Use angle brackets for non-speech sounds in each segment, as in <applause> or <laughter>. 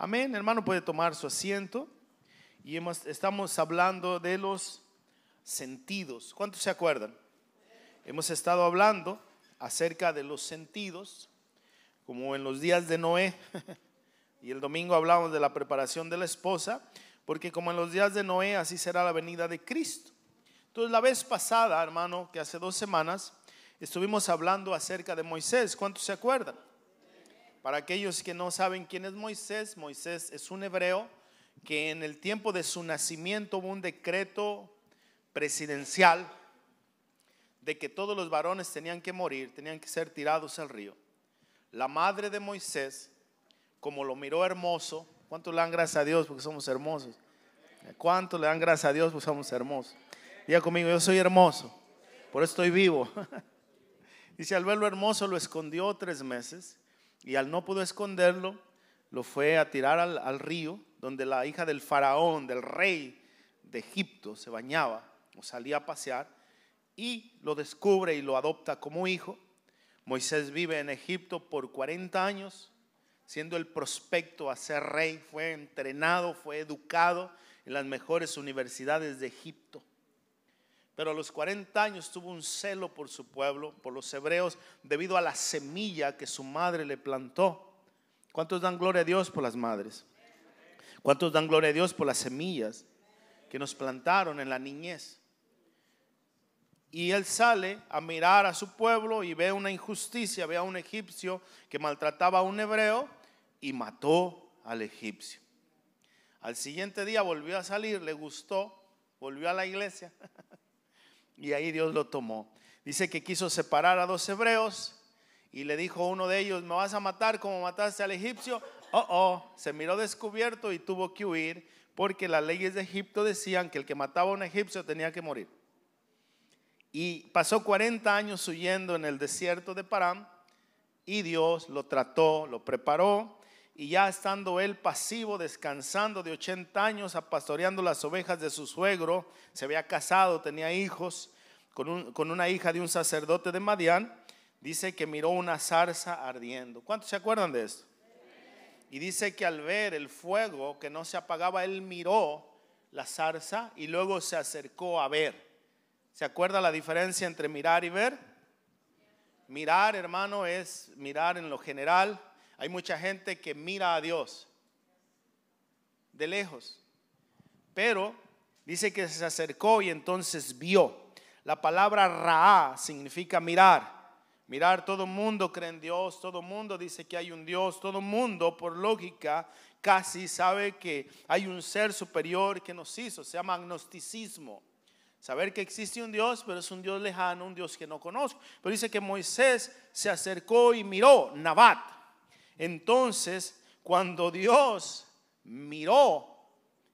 Amén, hermano, puede tomar su asiento. Y estamos hablando de los sentidos. ¿Cuántos se acuerdan? Hemos estado hablando acerca de los sentidos, como en los días de Noé. <laughs> y el domingo hablamos de la preparación de la esposa, porque como en los días de Noé, así será la venida de Cristo. Entonces, la vez pasada, hermano, que hace dos semanas, estuvimos hablando acerca de Moisés. ¿Cuántos se acuerdan? Para aquellos que no saben quién es Moisés, Moisés es un hebreo que en el tiempo de su nacimiento hubo un decreto presidencial de que todos los varones tenían que morir, tenían que ser tirados al río. La madre de Moisés, como lo miró hermoso, ¿cuánto le dan gracias a Dios porque somos hermosos? ¿Cuánto le dan gracias a Dios porque somos hermosos? Diga conmigo, yo soy hermoso, por eso estoy vivo. <laughs> Dice, al verlo hermoso lo escondió tres meses y al no pudo esconderlo, lo fue a tirar al, al río donde la hija del faraón, del rey de Egipto, se bañaba o salía a pasear y lo descubre y lo adopta como hijo. Moisés vive en Egipto por 40 años, siendo el prospecto a ser rey, fue entrenado, fue educado en las mejores universidades de Egipto. Pero a los 40 años tuvo un celo por su pueblo, por los hebreos, debido a la semilla que su madre le plantó. ¿Cuántos dan gloria a Dios por las madres? ¿Cuántos dan gloria a Dios por las semillas que nos plantaron en la niñez? Y él sale a mirar a su pueblo y ve una injusticia, ve a un egipcio que maltrataba a un hebreo y mató al egipcio. Al siguiente día volvió a salir, le gustó, volvió a la iglesia <laughs> Y ahí Dios lo tomó. Dice que quiso separar a dos hebreos y le dijo a uno de ellos, me vas a matar como mataste al egipcio. Oh, oh, se miró descubierto y tuvo que huir porque las leyes de Egipto decían que el que mataba a un egipcio tenía que morir. Y pasó 40 años huyendo en el desierto de Parán y Dios lo trató, lo preparó y ya estando él pasivo, descansando de 80 años, pastoreando las ovejas de su suegro, se había casado, tenía hijos, con, una hija de un sacerdote de Madián, dice que miró una zarza ardiendo. ¿Cuántos se acuerdan de esto? Y dice que al ver el fuego que no se apagaba, él miró la zarza y luego se acercó a ver. ¿Se acuerda la diferencia entre mirar y ver? Mirar, hermano, es mirar en lo general. Hay mucha gente que mira a Dios de lejos. Pero dice que se acercó y entonces vio. La palabra Ra'a significa mirar. Mirar, todo mundo cree en Dios, todo mundo dice que hay un Dios, todo mundo, por lógica, casi sabe que hay un ser superior que nos hizo. Se llama agnosticismo. Saber que existe un Dios, pero es un Dios lejano, un Dios que no conozco. Pero dice que Moisés se acercó y miró, Nabat. Entonces, cuando Dios miró,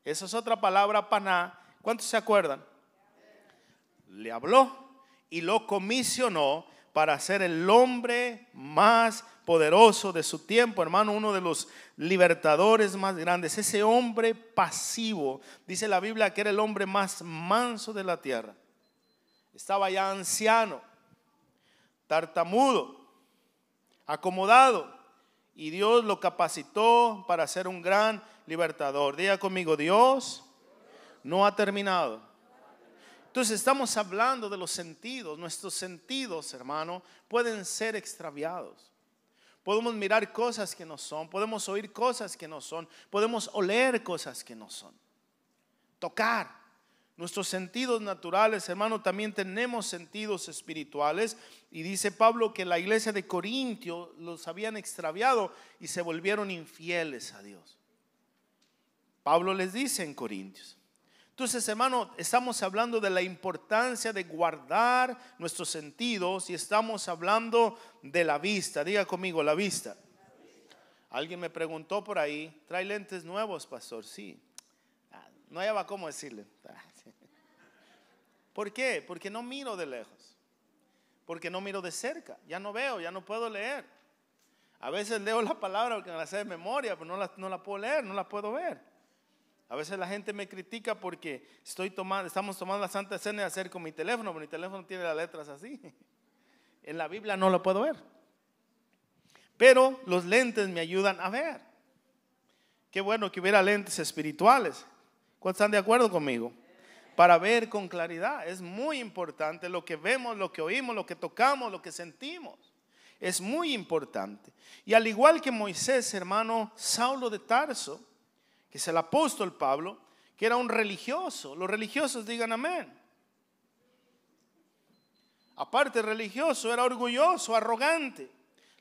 esa es otra palabra, paná, ¿cuántos se acuerdan? le habló y lo comisionó para ser el hombre más poderoso de su tiempo, hermano, uno de los libertadores más grandes, ese hombre pasivo, dice la Biblia que era el hombre más manso de la tierra. Estaba ya anciano, tartamudo, acomodado, y Dios lo capacitó para ser un gran libertador. Diga conmigo, Dios no ha terminado entonces estamos hablando de los sentidos. Nuestros sentidos, hermano, pueden ser extraviados. Podemos mirar cosas que no son, podemos oír cosas que no son, podemos oler cosas que no son. Tocar. Nuestros sentidos naturales, hermano, también tenemos sentidos espirituales. Y dice Pablo que la iglesia de Corintio los habían extraviado y se volvieron infieles a Dios. Pablo les dice en Corintios, entonces, hermano, estamos hablando de la importancia de guardar nuestros sentidos y estamos hablando de la vista. Diga conmigo, la vista. Alguien me preguntó por ahí, ¿trae lentes nuevos, pastor? Sí. Ah, no hay cómo decirle. Ah, ¿Por qué? Porque no miro de lejos. Porque no miro de cerca. Ya no veo, ya no puedo leer. A veces leo la palabra porque me la sé de memoria, pero no la puedo leer, no la puedo ver. A veces la gente me critica porque estoy tomando, estamos tomando la Santa Cena y hacer con mi teléfono, pero mi teléfono tiene las letras así. <laughs> En la Biblia no lo puedo ver. Pero los lentes me ayudan a ver. Qué bueno que hubiera lentes espirituales. ¿Cuántos están de acuerdo conmigo? Para ver con claridad. Es muy importante lo que vemos, lo que oímos, lo que tocamos, lo que sentimos. Es muy importante. Y al igual que Moisés, hermano, Saulo de Tarso, que es el apóstol Pablo, que era un religioso. Los religiosos digan amén. Aparte religioso, era orgulloso, arrogante.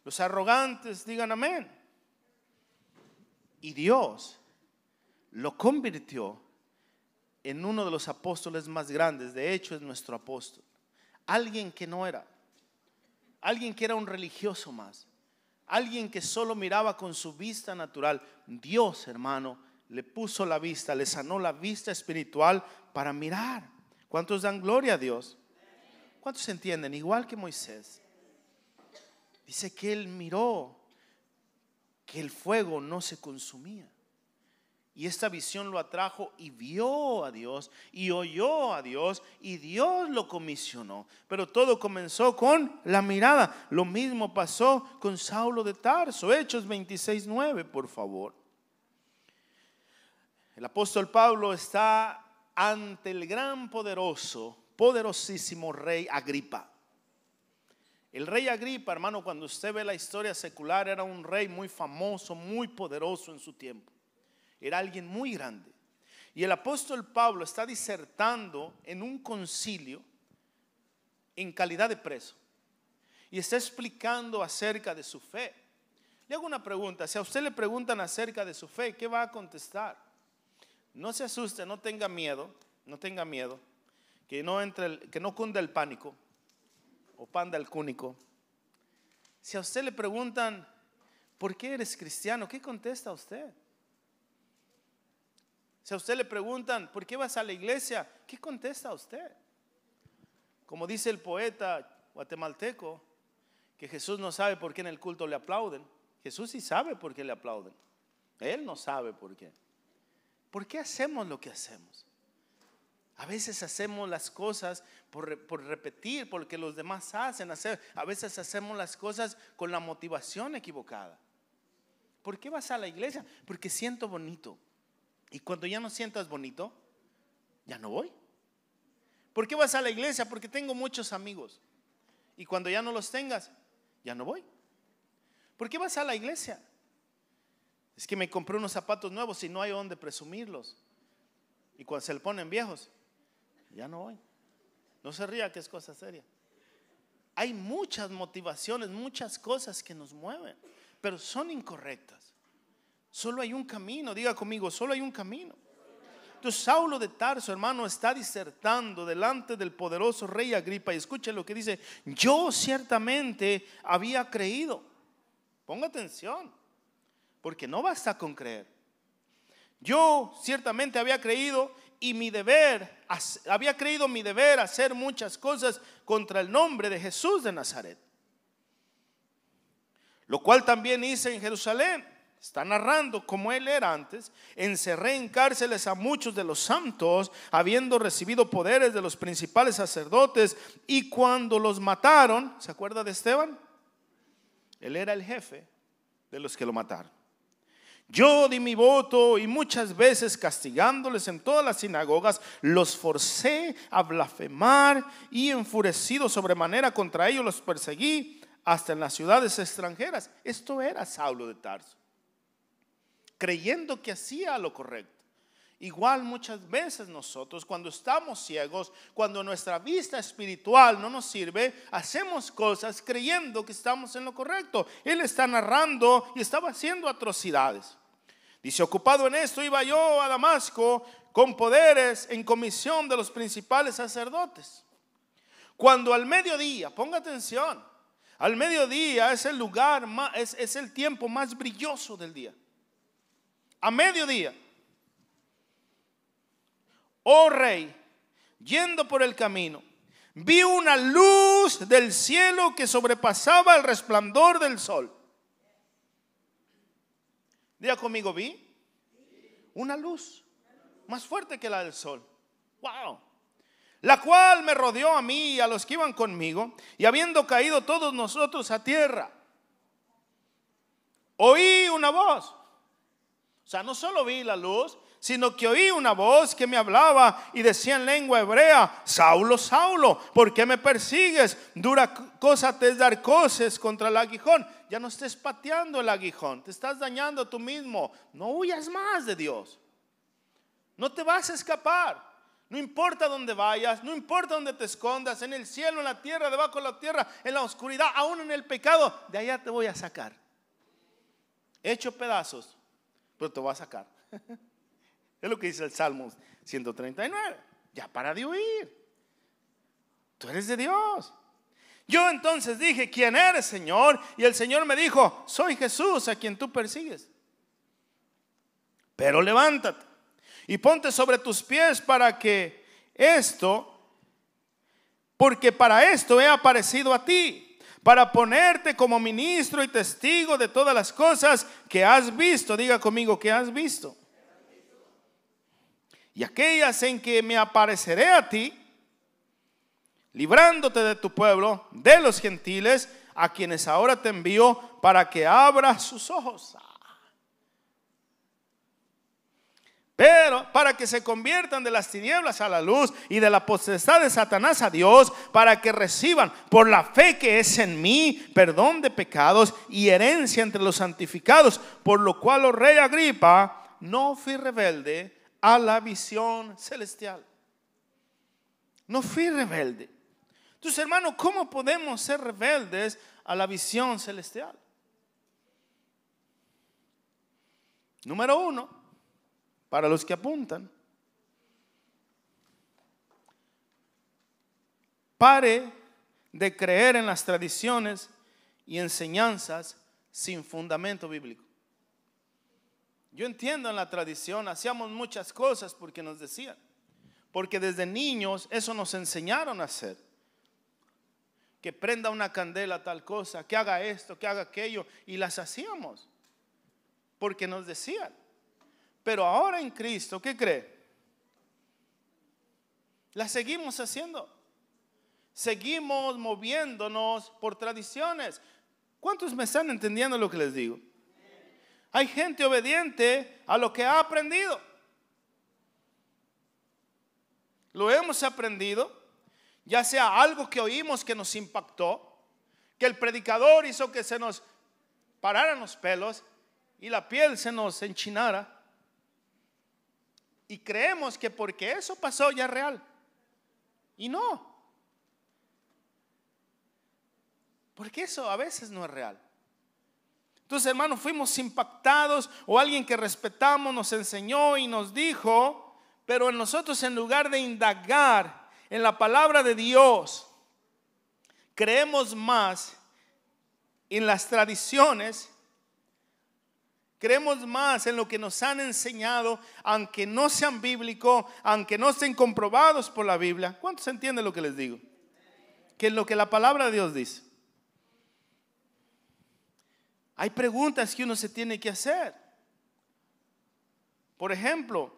Los arrogantes digan amén. Y Dios lo convirtió en uno de los apóstoles más grandes. De hecho, es nuestro apóstol. Alguien que no era. Alguien que era un religioso más. Alguien que solo miraba con su vista natural. Dios, hermano, le puso la vista, le sanó la vista espiritual para mirar. ¿Cuántos dan gloria a Dios? ¿Cuántos entienden? Igual que Moisés. Dice que él miró que el fuego no se consumía. Y esta visión lo atrajo y vio a Dios y oyó a Dios y Dios lo comisionó. Pero todo comenzó con la mirada. Lo mismo pasó con Saulo de Tarso. Hechos 26.9, por favor. El apóstol Pablo está ante el gran poderoso, poderosísimo rey Agripa. El rey Agripa, hermano, cuando usted ve la historia secular, era un rey muy famoso, muy poderoso en su tiempo. Era alguien muy grande. Y el apóstol Pablo está disertando en un concilio en calidad de preso. Y está explicando acerca de su fe. Le hago una pregunta. Si a usted le preguntan acerca de su fe, ¿qué va a contestar? No se asuste, no tenga miedo, no tenga miedo. Que no, entre que no cunda el pánico o panda el cúnico. Si a usted le preguntan, ¿por qué eres cristiano? ¿Qué contesta usted? Si a usted le preguntan, ¿por qué vas a la iglesia? ¿Qué contesta usted? Como dice el poeta guatemalteco, que Jesús no sabe por qué en el culto le aplauden. Jesús sí sabe por qué le aplauden. Él no sabe por qué. ¿Por qué hacemos lo que hacemos? A veces hacemos las cosas por, por repetir, porque los demás hacen. Hacer. A veces hacemos las cosas con la motivación equivocada. ¿Por qué vas a la iglesia? Porque siento bonito. Y cuando ya no sientas bonito, ya no voy. ¿Por qué vas a la iglesia? Porque tengo muchos amigos. Y cuando ya no los tengas, ya no voy. ¿Por qué vas a la iglesia? Es que me compré unos zapatos nuevos y no hay donde presumirlos. Y cuando se le ponen viejos, ya no voy. No se ría que es cosa seria. Hay muchas motivaciones, muchas cosas que nos mueven, pero son incorrectas. Solo hay un camino, diga conmigo, solo hay un camino. Entonces Saulo de Tarso, hermano, está disertando delante del poderoso rey Agripa y escuche lo que dice, yo ciertamente había creído. Ponga atención porque no basta con creer. Yo ciertamente había creído y mi deber, había creído mi deber hacer muchas cosas contra el nombre de Jesús de Nazaret. Lo cual también hice en Jerusalén. Está narrando como él era antes. Encerré en cárceles a muchos de los santos, habiendo recibido poderes de los principales sacerdotes. Y cuando los mataron, ¿se acuerda de Esteban? Él era el jefe de los que lo mataron. Yo di mi voto y muchas veces castigándoles en todas las sinagogas, los forcé a blasfemar y enfurecido sobremanera contra ellos los perseguí hasta en las ciudades extranjeras. Esto era Saulo de Tarso, creyendo que hacía lo correcto. Igual muchas veces nosotros cuando estamos ciegos, cuando nuestra vista espiritual no nos sirve, hacemos cosas creyendo que estamos en lo correcto. Él está narrando y estaba haciendo atrocidades. Dice, ocupado en esto iba yo a Damasco con poderes en comisión de los principales sacerdotes. Cuando al mediodía, ponga atención, al mediodía es el lugar, más, es, es el tiempo más brilloso del día. A mediodía oh rey, yendo por el camino, vi una luz del cielo que sobrepasaba el resplandor del sol. Diga conmigo, vi una luz más fuerte que la del sol. Wow. La cual me rodeó a mí y a los que iban conmigo, y habiendo caído todos nosotros a tierra, oí una voz. O sea, no solo vi la luz, sino que oí una voz que me hablaba y decía en lengua hebrea, Saulo, Saulo, ¿por qué me persigues? Dura cosa te es dar Cosas contra el aguijón. Ya no estés pateando el aguijón, te estás dañando tú mismo. No huyas más de Dios. No te vas a escapar. No importa dónde vayas, no importa dónde te escondas, en el cielo, en la tierra, debajo de la tierra, en la oscuridad, aún en el pecado, de allá te voy a sacar. Hecho pedazos, pero te voy a sacar. <laughs> Es lo que dice el Salmo 139. Ya para de huir. Tú eres de Dios. Yo entonces dije, ¿quién eres, Señor? Y el Señor me dijo, soy Jesús a quien tú persigues. Pero levántate y ponte sobre tus pies para que esto, porque para esto he aparecido a ti, para ponerte como ministro y testigo de todas las cosas que has visto. Diga conmigo que has visto y aquellas en que me apareceré a ti, librándote de tu pueblo, de los gentiles, a quienes ahora te envío para que abras sus ojos. Pero para que se conviertan de las tinieblas a la luz y de la potestad de Satanás a Dios, para que reciban por la fe que es en mí perdón de pecados y herencia entre los santificados, por lo cual, oh rey Agripa, no fui rebelde a la visión celestial. No fui rebelde. Entonces, hermanos, ¿cómo podemos ser rebeldes a la visión celestial? Número uno, para los que apuntan, pare de creer en las tradiciones y enseñanzas sin fundamento bíblico. Yo entiendo en la tradición, hacíamos muchas cosas porque nos decían, porque desde niños eso nos enseñaron a hacer. Que prenda una candela tal cosa, que haga esto, que haga aquello, y las hacíamos, porque nos decían. Pero ahora en Cristo, ¿qué cree? Las seguimos haciendo. Seguimos moviéndonos por tradiciones. ¿Cuántos me están entendiendo lo que les digo? Hay gente obediente a lo que ha aprendido. Lo hemos aprendido, ya sea algo que oímos que nos impactó, que el predicador hizo que se nos pararan los pelos y la piel se nos enchinara. Y creemos que porque eso pasó ya es real. Y no. Porque eso a veces no es real. Entonces, hermanos, fuimos impactados o alguien que respetamos nos enseñó y nos dijo, pero en nosotros en lugar de indagar en la palabra de Dios, creemos más en las tradiciones, creemos más en lo que nos han enseñado, aunque no sean bíblicos, aunque no estén comprobados por la Biblia. ¿Cuántos entienden lo que les digo? Que es lo que la palabra de Dios dice. Hay preguntas que uno se tiene que hacer. Por ejemplo,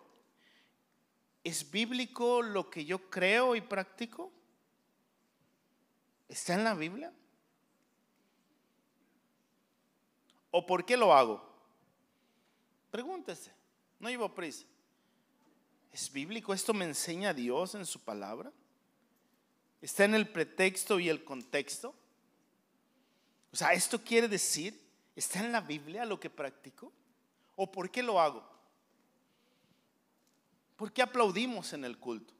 ¿es bíblico lo que yo creo y practico? ¿Está en la Biblia? ¿O por qué lo hago? Pregúntese, no llevo prisa. ¿Es bíblico? ¿Esto me enseña Dios en su palabra? ¿Está en el pretexto y el contexto? O sea, esto quiere decir ¿Está en la Biblia lo que practico? ¿O por qué lo hago? ¿Por qué aplaudimos en el culto?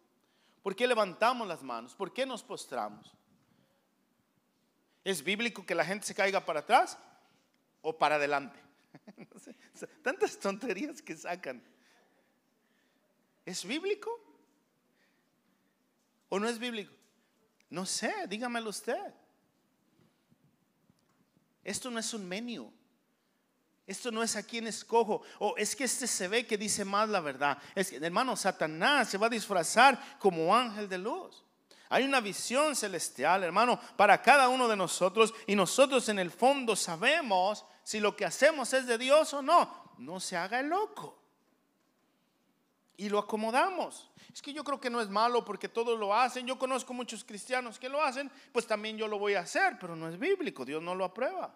¿Por qué levantamos las manos? ¿Por qué nos postramos? ¿Es bíblico que la gente se caiga para atrás o para adelante? <laughs> tantas tonterías que sacan. ¿Es bíblico? ¿O no es bíblico? No sé, dígamelo usted. Esto no es un menú. Esto no es a quien escojo. O es que este se ve que dice más la verdad. Es que, hermano, Satanás se va a disfrazar como ángel de luz. Hay una visión celestial, hermano, para cada uno de nosotros. Y nosotros en el fondo sabemos si lo que hacemos es de Dios o no. No se haga el loco y lo acomodamos. Es que yo creo que no es malo porque todos lo hacen. Yo conozco muchos cristianos que lo hacen, pues también yo lo voy a hacer, pero no es bíblico, Dios no lo aprueba.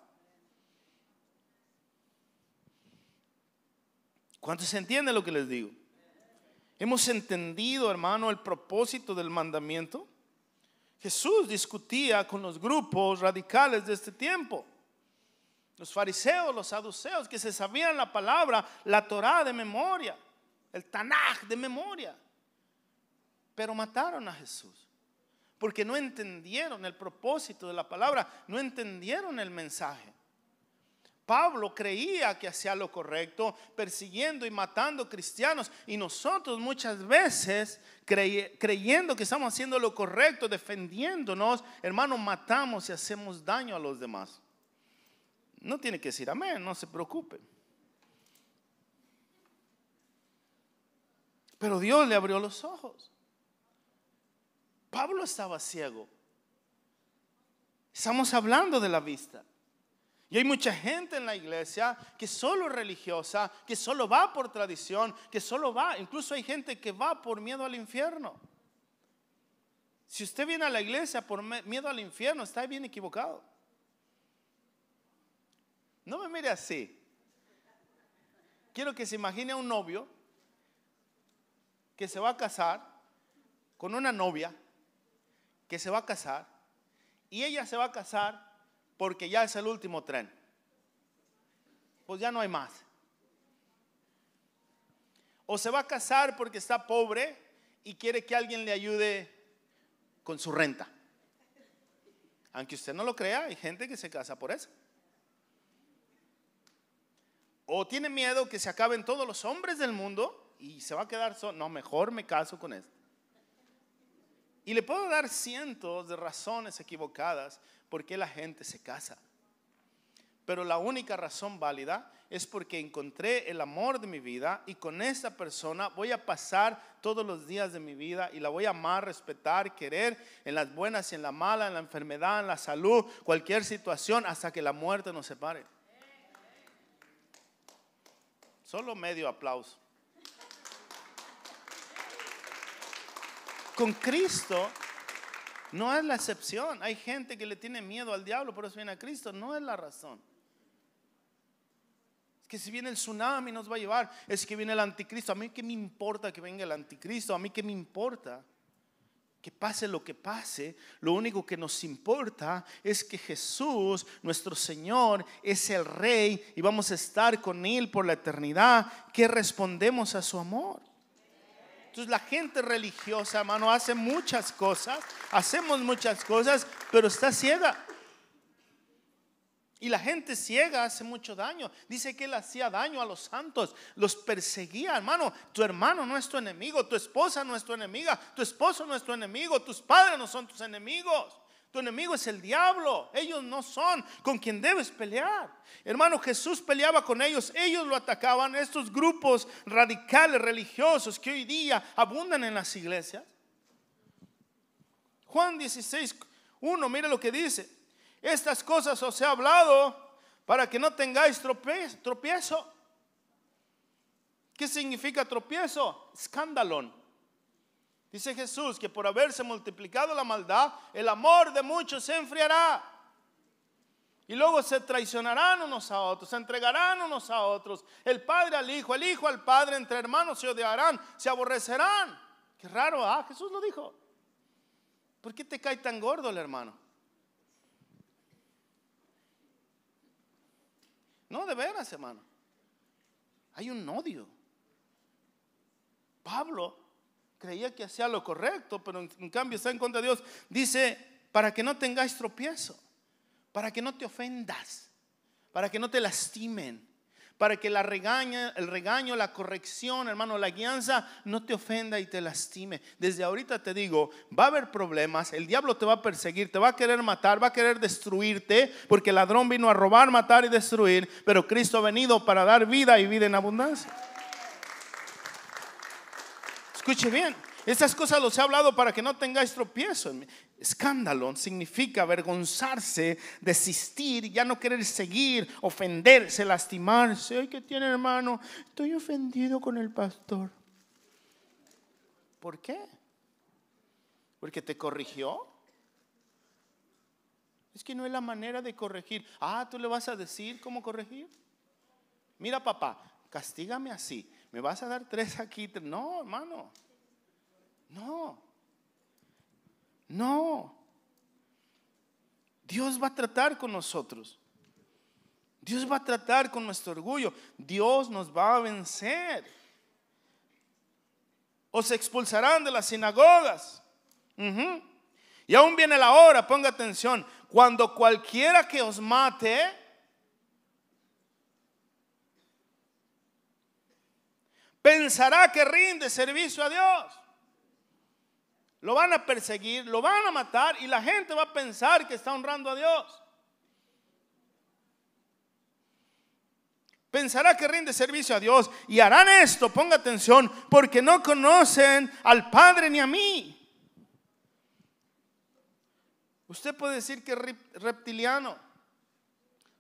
¿Cuánto se entiende lo que les digo? Hemos entendido, hermano, el propósito del mandamiento. Jesús discutía con los grupos radicales de este tiempo. Los fariseos, los saduceos, que se sabían la palabra, la Torá de memoria el Tanaj de memoria. Pero mataron a Jesús porque no entendieron el propósito de la palabra, no entendieron el mensaje. Pablo creía que hacía lo correcto, persiguiendo y matando cristianos. Y nosotros muchas veces, creyendo que estamos haciendo lo correcto, defendiéndonos, hermano, matamos y hacemos daño a los demás. No tiene que decir amén, no se preocupe. Pero Dios le abrió los ojos. Pablo estaba ciego. Estamos hablando de la vista. Y hay mucha gente en la iglesia que solo es religiosa, que solo va por tradición, que solo va, incluso hay gente que va por miedo al infierno. Si usted viene a la iglesia por miedo al infierno, está bien equivocado. No me mire así. Quiero que se imagine a un novio que se va a casar con una novia, que se va a casar, y ella se va a casar porque ya es el último tren. Pues ya no hay más. O se va a casar porque está pobre y quiere que alguien le ayude con su renta. Aunque usted no lo crea, hay gente que se casa por eso. O tiene miedo que se acaben todos los hombres del mundo y se va a quedar solo. No, mejor me caso con él este. Y le puedo dar cientos de razones equivocadas por qué la gente se casa. Pero la única razón válida es porque encontré el amor de mi vida y con esa persona voy a pasar todos los días de mi vida y la voy a amar, respetar, querer en las buenas y en las malas, en la enfermedad, en la salud, cualquier situación hasta que la muerte nos separe. Solo medio aplauso. Con Cristo no es la excepción. Hay gente que le tiene miedo al diablo, por eso viene a Cristo. No es la razón. Es que si viene el tsunami nos va a llevar. Es que viene el anticristo. A mí qué me importa que venga el anticristo. A mí qué me importa. Que pase lo que pase, lo único que nos importa es que Jesús, nuestro Señor, es el Rey y vamos a estar con Él por la eternidad. ¿Qué respondemos a su amor? Entonces la gente religiosa, hermano, hace muchas cosas, hacemos muchas cosas, pero está ciega. Y la gente ciega hace mucho daño. Dice que él hacía daño a los santos, los perseguía, hermano. Tu hermano no es tu enemigo, tu esposa no es tu enemiga, tu esposo no es tu enemigo, tus padres no son tus enemigos. Tu enemigo es el diablo. Ellos no son con quien debes pelear. Hermano, Jesús peleaba con ellos. Ellos lo atacaban. Estos grupos radicales, religiosos que hoy día abundan en las iglesias. Juan 16, 1, mire lo que dice. Estas cosas os he hablado para que no tengáis tropiezo. ¿Qué significa tropiezo? Escándalo. Dice Jesús que por haberse multiplicado la maldad, el amor de muchos se enfriará. Y luego se traicionarán unos a otros, se entregarán unos a otros. El padre al hijo, el hijo al padre, entre hermanos se odiarán, se aborrecerán. Qué raro, ¿ah? Jesús lo dijo. ¿Por qué te cae tan gordo el hermano? No, de veras, hermano. Hay un odio. Pablo creía que hacía lo correcto, pero en cambio está en contra de Dios. Dice, para que no tengáis tropiezo, para que no te ofendas, para que no te lastimen, para que la regaña, el regaño, la corrección, hermano, la guianza no te ofenda y te lastime. Desde ahorita te digo, va a haber problemas, el diablo te va a perseguir, te va a querer matar, va a querer destruirte, porque el ladrón vino a robar, matar y destruir, pero Cristo ha venido para dar vida y vida en abundancia. Escuche bien, estas cosas los he hablado para que no tengáis tropiezo. Escándalo significa avergonzarse, desistir, ya no querer seguir, ofenderse, lastimarse. Ay, ¿qué tiene hermano? Estoy ofendido con el pastor. ¿Por qué? ¿Porque te corrigió? Es que no es la manera de corregir. Ah, tú le vas a decir cómo corregir. Mira, papá, castígame así. ¿Me vas a dar tres aquí? No, hermano. No. No. Dios va a tratar con nosotros. Dios va a tratar con nuestro orgullo. Dios nos va a vencer. Os expulsarán de las sinagogas. Y aún viene la hora, ponga atención, cuando cualquiera que os mate, Pensará que rinde servicio a Dios. Lo van a perseguir, lo van a matar y la gente va a pensar que está honrando a Dios. Pensará que rinde servicio a Dios y harán esto, ponga atención, porque no conocen al Padre ni a mí. Usted puede decir que es reptiliano,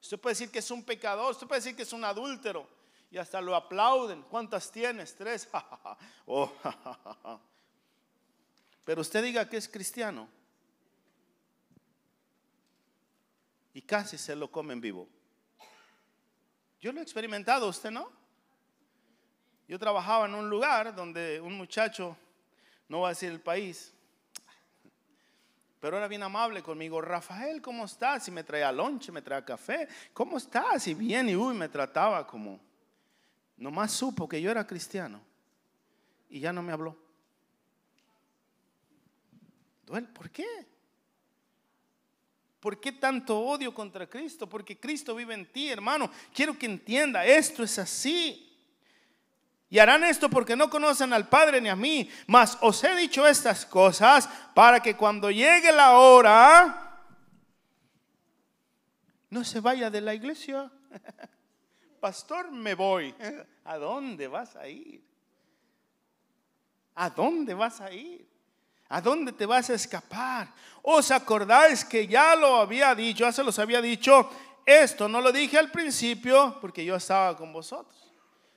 usted puede decir que es un pecador, usted puede decir que es un adúltero, y hasta lo aplauden. ¿Cuántas tienes? Tres. Ja, <laughs> oh, <laughs> Pero usted diga que es cristiano y casi se lo comen vivo. Yo lo he experimentado, usted no. Yo trabajaba en un lugar donde un muchacho, no va a decir el país, pero era bien amable conmigo. Rafael, ¿cómo estás? Y me traía lonche, me traía café. ¿Cómo estás? Y bien, y uy, me trataba como. Nomás supo que yo era cristiano y ya no me habló. ¿por qué? ¿Por qué tanto odio contra Cristo? Porque Cristo vive en ti, hermano. Quiero que entienda, esto es así. Y harán esto porque no conocen al Padre ni a mí. Mas os he dicho estas cosas para que cuando llegue la hora, no se vaya de la iglesia. <laughs> pastor, me voy. ¿A dónde vas a ir? ¿A dónde vas a ir? ¿A dónde te vas a escapar? ¿Os acordáis que ya lo había dicho, ya se los había dicho? Esto no lo dije al principio porque yo estaba con vosotros.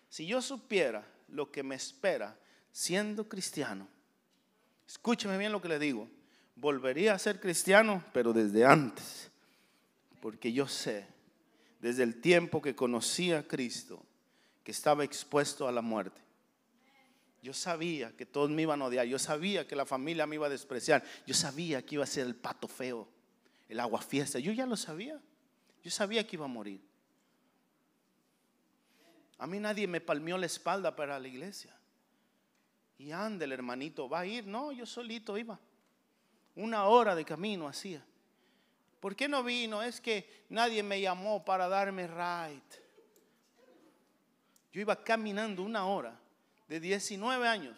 Si yo supiera lo que me espera siendo cristiano, escúcheme bien lo que le digo, volvería a ser cristiano, pero desde antes, porque yo sé desde el tiempo que conocía a Cristo, que estaba expuesto a la muerte. Yo sabía que todos me iban a odiar, yo sabía que la familia me iba a despreciar, yo sabía que iba a ser el pato feo, el agua fiesta. yo ya lo sabía, yo sabía que iba a morir. A mí nadie me palmió la espalda para la iglesia. Y anda el hermanito, va a ir. No, yo solito iba. Una hora de camino hacía. ¿Por qué no vino? Es que nadie me llamó para darme right. Yo iba caminando una hora de 19 años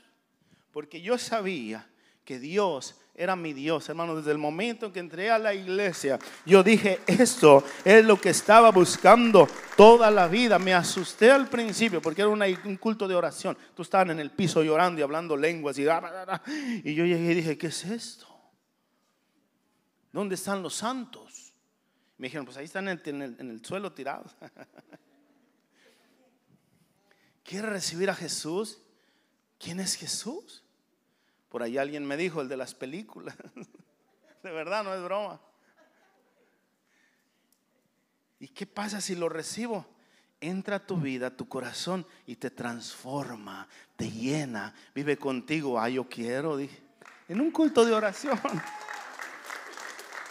porque yo sabía que Dios era mi Dios, hermano. Desde el momento en que entré a la iglesia, yo dije, esto es lo que estaba buscando toda la vida. Me asusté al principio porque era un culto de oración. Tú estaban en el piso llorando y hablando lenguas y, y yo llegué y dije, ¿qué es esto? ¿Dónde están los santos? Me dijeron, pues ahí están en el, suelo tirados. <laughs> ¿Quiere recibir a Jesús? ¿Quién es Jesús? Por ahí alguien me dijo, el de las películas. <laughs> De verdad, no es broma. ¿Y qué pasa si lo recibo? Entra a tu vida, a tu corazón y te transforma, te llena, vive contigo. Ah, yo quiero, dije. En un culto de oración. <laughs>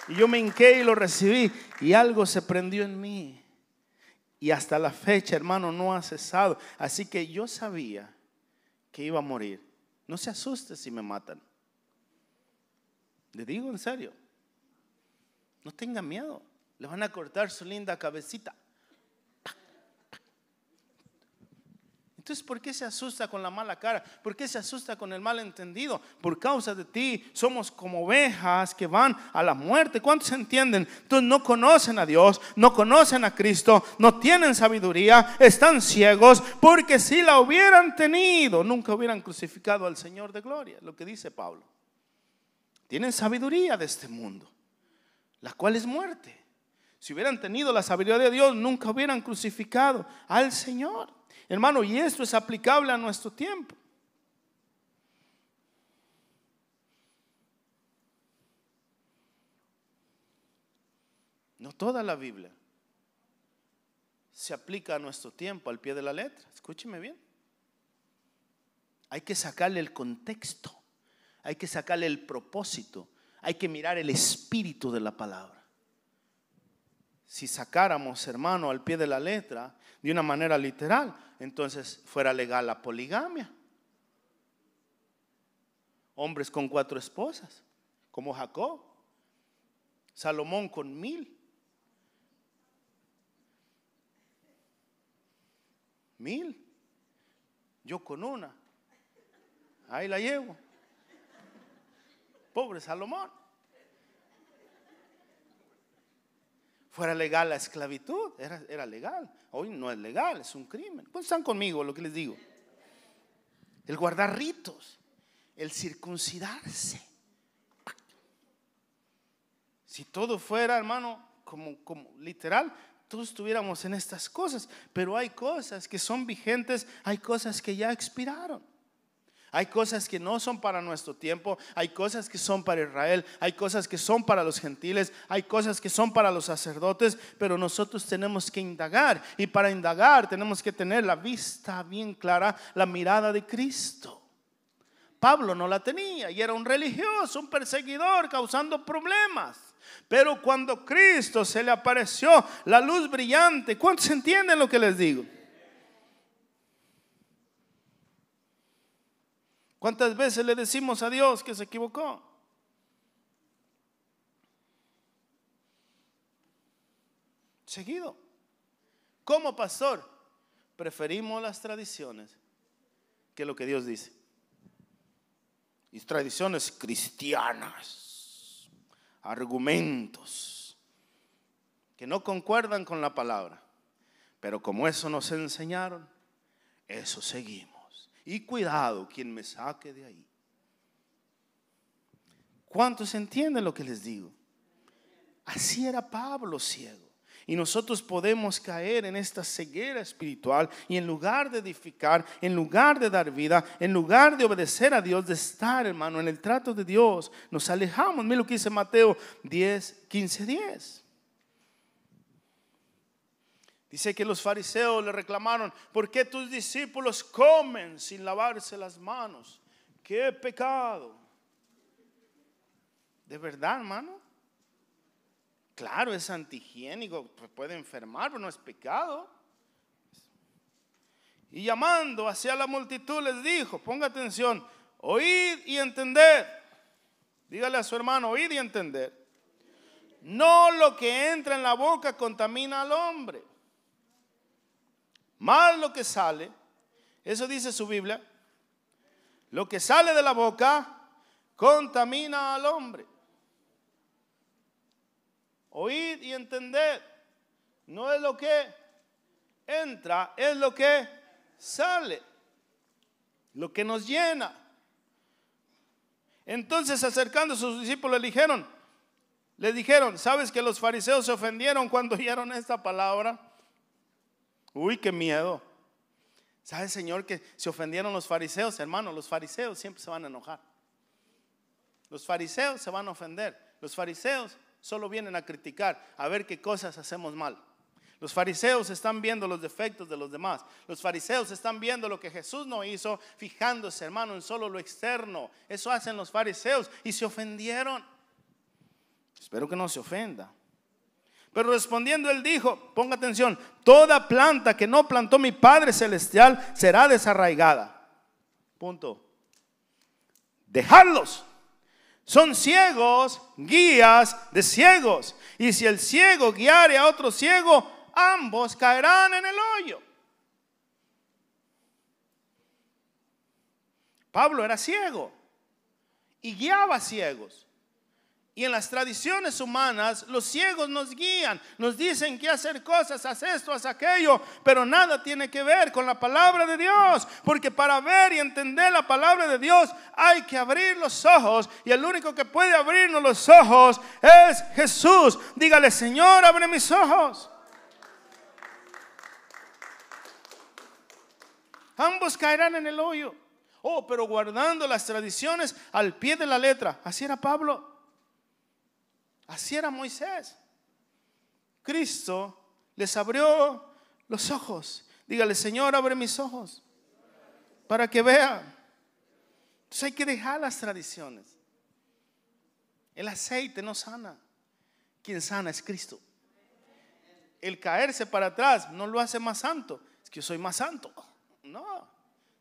Y yo me hinqué y lo recibí. Y algo se prendió en mí. Y hasta la fecha, hermano, no ha cesado. Así que yo sabía que iba a morir. No se asuste si me matan. Le digo en serio. No tenga miedo. Le van a cortar su linda cabecita. Entonces, ¿por qué se asusta con la mala cara? ¿Por qué se asusta con el malentendido? Por causa de ti somos como ovejas que van a la muerte. ¿Cuántos entienden? Entonces no conocen a Dios, no conocen a Cristo, no tienen sabiduría, están ciegos, porque si la hubieran tenido, nunca hubieran crucificado al Señor de gloria, lo que dice Pablo. Tienen sabiduría de este mundo, la cual es muerte. Si hubieran tenido la sabiduría de Dios, nunca hubieran crucificado al Señor. Hermano, y esto es aplicable a nuestro tiempo. No toda la Biblia se aplica a nuestro tiempo al pie de la letra. Escúcheme bien. Hay que sacarle el contexto, hay que sacarle el propósito, hay que mirar el espíritu de la palabra si sacáramos, hermano, al pie de la letra, de una manera literal, entonces fuera legal la poligamia. Hombres con cuatro esposas, como Jacob, Salomón con mil. Mil. Yo con una. Ahí la llevo. Pobre Salomón. fuera legal la esclavitud, era, legal. Hoy no es legal, es un crimen. Pues están conmigo lo que les digo. El guardar ritos, el circuncidarse. Si todo fuera, hermano, como, como literal, todos estuviéramos en estas cosas, pero hay cosas que son vigentes, hay cosas que ya expiraron. Hay cosas que no son para nuestro tiempo, hay cosas que son para Israel, hay cosas que son para los gentiles, hay cosas que son para los sacerdotes, pero nosotros tenemos que indagar y para indagar tenemos que tener la vista bien clara, la mirada de Cristo. Pablo no la tenía y era un religioso, un perseguidor, causando problemas. Pero cuando Cristo se le apareció, la luz brillante, ¿cuántos entienden lo que les digo? ¿Cuántas veces le decimos a Dios que se equivocó? Seguido. Como pastor, preferimos las tradiciones que lo que Dios dice. Y tradiciones cristianas, argumentos que no concuerdan con la palabra. Pero como eso nos enseñaron, eso seguimos. Y cuidado quien me saque de ahí. ¿Cuántos entienden lo que les digo? Así era Pablo ciego. Y nosotros podemos caer en esta ceguera espiritual y en lugar de edificar, en lugar de dar vida, en lugar de obedecer a Dios, de estar, hermano, en el trato de Dios, nos alejamos. Mira lo que dice Mateo 10, 15, 10. Dice que los fariseos le reclamaron, ¿por qué tus discípulos comen sin lavarse las manos? ¡Qué pecado! ¿De verdad, hermano? Claro, es antihigiénico, pues puede enfermar, pero no es pecado. Y llamando hacia la multitud les dijo, ponga atención, oíd y entender. Dígale a su hermano, oíd y entender. No lo que entra en la boca contamina al hombre mal lo que sale, eso dice su Biblia, lo que sale de la boca contamina al hombre. Oír y entender no es lo que entra, es lo que sale, lo que nos llena. Entonces acercando a sus discípulos le dijeron, le dijeron, ¿sabes que los fariseos se ofendieron cuando oyeron esta palabra? Uy, qué miedo. ¿Sabe, Señor, que se ofendieron los fariseos, hermano? Los fariseos siempre se van a enojar. Los fariseos se van a ofender. Los fariseos solo vienen a criticar, a ver qué cosas hacemos mal. Los fariseos están viendo los defectos de los demás. Los fariseos están viendo lo que Jesús no hizo, fijándose, hermano, en solo lo externo. Eso hacen los fariseos y se ofendieron. Espero que no se ofenda. Pero respondiendo él dijo, ponga atención, toda planta que no plantó mi Padre Celestial será desarraigada. Punto. Dejarlos. Son ciegos, guías de ciegos. Y si el ciego guiare a otro ciego, ambos caerán en el hoyo. Pablo era ciego y guiaba a ciegos. Y en las tradiciones humanas, los ciegos nos guían, nos dicen que hacer cosas, haz esto, haz aquello, pero nada tiene que ver con la palabra de Dios, porque para ver y entender la palabra de Dios hay que abrir los ojos, y el único que puede abrirnos los ojos es Jesús. Dígale, Señor, abre mis ojos. Ambos caerán en el hoyo. Oh, pero guardando las tradiciones al pie de la letra. Así era Pablo. Así era Moisés. Cristo les abrió los ojos. Dígale, Señor, abre mis ojos para que vean. Entonces hay que dejar las tradiciones. El aceite no sana. Quien sana es Cristo. El caerse para atrás no lo hace más santo. Es que yo soy más santo. No,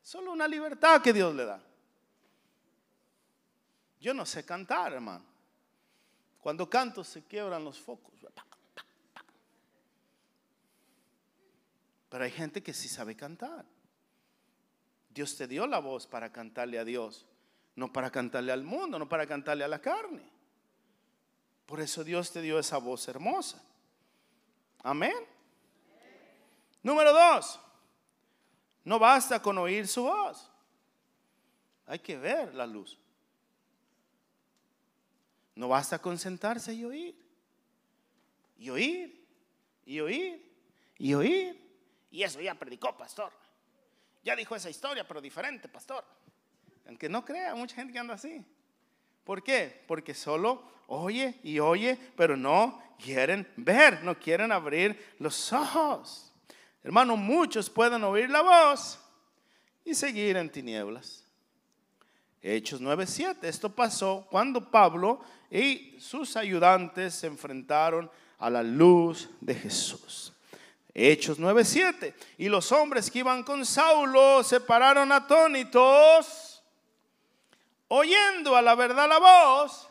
solo una libertad que Dios le da. Yo no sé cantar, hermano. Cuando canto se quiebran los focos. Pero hay gente que sí sabe cantar. Dios te dio la voz para cantarle a Dios, no para cantarle al mundo, no para cantarle a la carne. Por eso Dios te dio esa voz hermosa. Amén. Número dos, no basta con oír su voz. Hay que ver la luz. No basta con sentarse y oír. Y oír. Y oír. Y oír. Y eso ya predicó, pastor. Ya dijo esa historia, pero diferente, pastor. Aunque no crea, mucha gente que anda así. ¿Por qué? Porque solo oye y oye, pero no quieren ver, no quieren abrir los ojos. Hermano, muchos pueden oír la voz y seguir en tinieblas. Hechos 9:7. Esto pasó cuando Pablo y sus ayudantes se enfrentaron a la luz de Jesús. Hechos 9:7. Y los hombres que iban con Saulo se pararon atónitos, oyendo a la verdad la voz,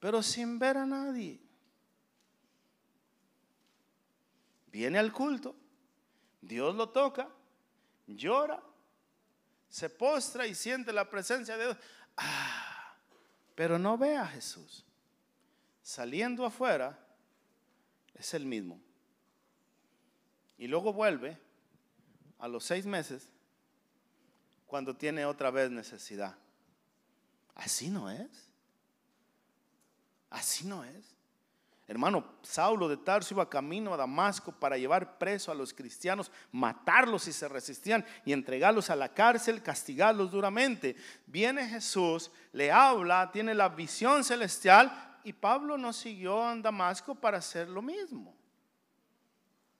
pero sin ver a nadie. Viene al culto, Dios lo toca, llora, se postra y siente la presencia de Dios. Ah, pero no ve a Jesús. Saliendo afuera es el mismo. Y luego vuelve a los seis meses cuando tiene otra vez necesidad. Así no es. Así no es. Hermano, Saulo de Tarso iba camino a Damasco para llevar preso a los cristianos, matarlos si se resistían y entregarlos a la cárcel, castigarlos duramente. Viene Jesús, le habla, tiene la visión celestial y Pablo no siguió a Damasco para hacer lo mismo.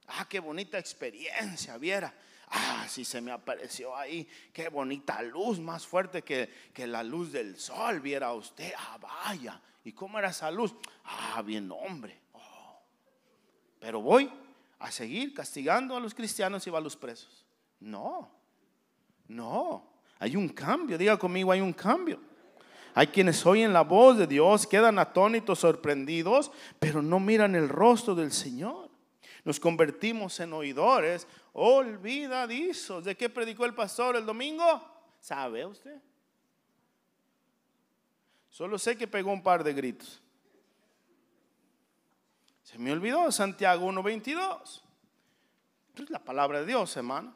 Ah, qué bonita experiencia, viera. Ah, si se me apareció ahí, qué bonita luz, más fuerte que, que la luz del sol, viera usted. Ah, vaya. ¿Y cómo era esa luz? Ah, bien, hombre. Oh. Pero voy a seguir castigando a los cristianos y va a los presos. No, no. Hay un cambio, diga conmigo, hay un cambio. Hay quienes oyen la voz de Dios, quedan atónitos, sorprendidos, pero no miran el rostro del Señor. Nos convertimos en oidores olvidadizos. ¿De qué predicó el pastor el domingo? ¿Sabe usted? Solo sé que pegó un par de gritos. Se me olvidó Santiago 1.22. Es pues la palabra de Dios, hermano.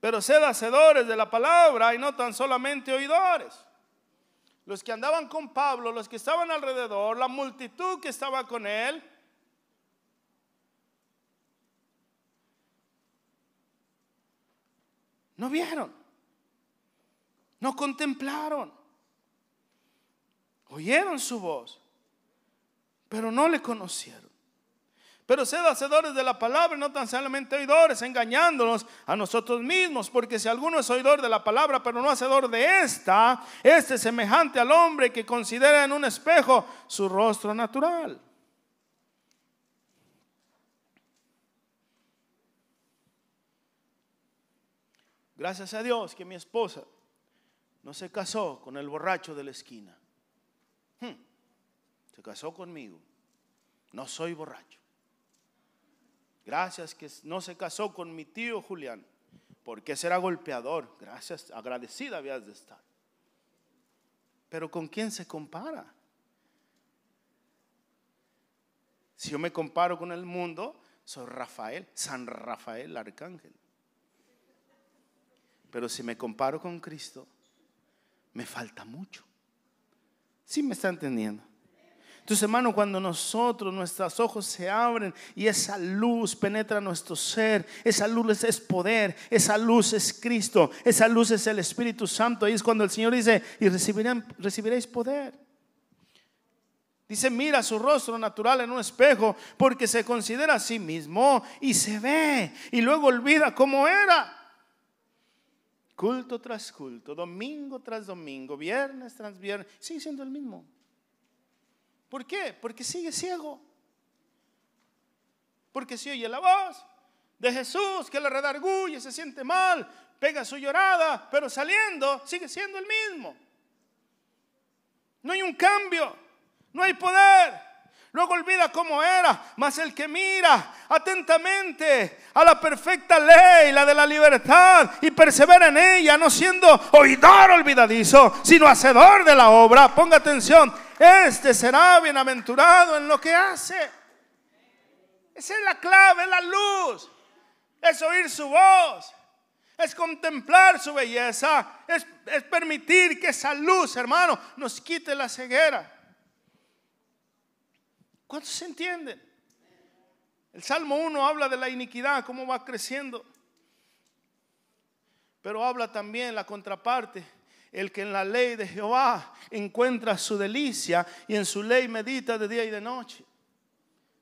Pero sed hacedores de la palabra y no tan solamente oidores. Los que andaban con Pablo, los que estaban alrededor, la multitud que estaba con él, no vieron, no contemplaron. Oyeron su voz, pero no le conocieron. Pero sed hacedores de la palabra, no tan solamente oidores, engañándonos a nosotros mismos, porque si alguno es oidor de la palabra, pero no hacedor de esta, este es semejante al hombre que considera en un espejo su rostro natural. Gracias a Dios que mi esposa no se casó con el borracho de la esquina. Hmm. se casó conmigo. No soy borracho. Gracias que no se casó con mi tío Julián, porque será golpeador. Gracias, agradecida habías de estar. Pero ¿con quién se compara? Si yo me comparo con el mundo, soy Rafael, San Rafael arcángel. Pero si me comparo con Cristo, me falta mucho. ¿Sí me está entendiendo? Entonces, hermano, cuando nosotros, nuestros ojos se abren y esa luz penetra nuestro ser, esa luz es poder, esa luz es Cristo, esa luz es el Espíritu Santo. Ahí es cuando el Señor dice, y recibirán, recibiréis poder. Dice, mira su rostro natural en un espejo porque se considera a sí mismo y se ve y luego olvida cómo era culto tras culto, domingo tras domingo, viernes tras viernes, sigue siendo el mismo. ¿Por qué? Porque sigue ciego. Porque si oye la voz de Jesús que le redarguye, se siente mal, pega su llorada, pero saliendo sigue siendo el mismo. No hay un cambio, no hay poder, Luego olvida cómo era, mas el que mira atentamente a la perfecta ley, la de la libertad, y persevera en ella, no siendo oidor olvidadizo, sino hacedor de la obra, ponga atención, este será bienaventurado en lo que hace. Esa es la clave, es la luz, es oír su voz, es contemplar su belleza, es, es permitir que esa luz, hermano, nos quite la ceguera. ¿Cuántos se entienden? El Salmo 1 habla de la iniquidad, cómo va creciendo. Pero habla también la contraparte, el que en la ley de Jehová encuentra su delicia y en su ley medita de día y de noche.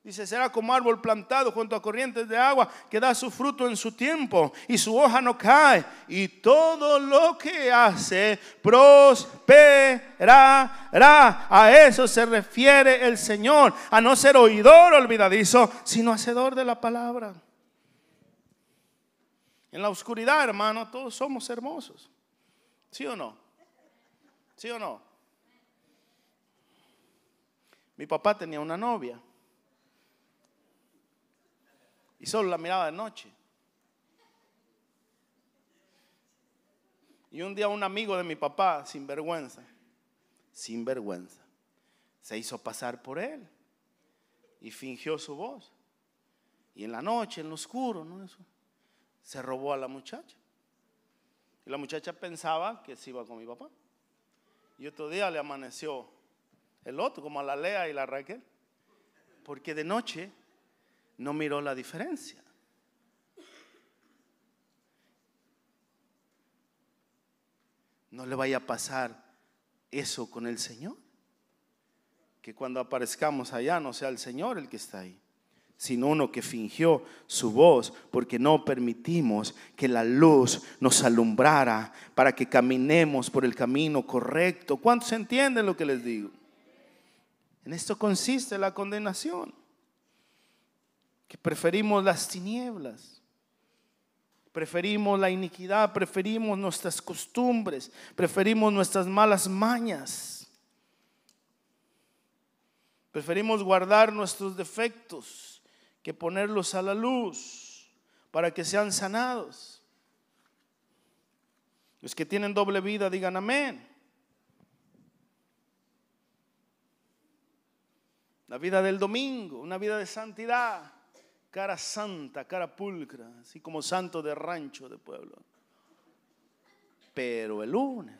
Dice, será como árbol plantado junto a corrientes de agua que da su fruto en su tiempo y su hoja no cae. Y todo lo que hace prosperará. A eso se refiere el Señor. A no ser oidor olvidadizo, sino hacedor de la palabra. En la oscuridad, hermano, todos somos hermosos. ¿Sí o no? ¿Sí o no? Mi papá tenía una novia y solo la miraba de noche. Y un día un amigo de mi papá, sin vergüenza, sin vergüenza, se hizo pasar por él y fingió su voz. Y en la noche, en lo oscuro, ¿no? se robó a la muchacha. Y la muchacha pensaba que se iba con mi papá. Y otro día le amaneció el otro, como a la Lea y la Raquel. Porque de noche no miró la diferencia. No le vaya a pasar eso con el Señor. Que cuando aparezcamos allá no sea el Señor el que está ahí, sino uno que fingió su voz, porque no permitimos que la luz nos alumbrara para que caminemos por el camino correcto. ¿Cuántos entienden lo que les digo? En esto consiste la condenación que preferimos las tinieblas, preferimos la iniquidad, preferimos nuestras costumbres, preferimos nuestras malas mañas, preferimos guardar nuestros defectos que ponerlos a la luz para que sean sanados. Los que tienen doble vida digan amén. La vida del domingo, una vida de santidad cara santa, cara pulcra, así como santo de rancho de pueblo. Pero el lunes.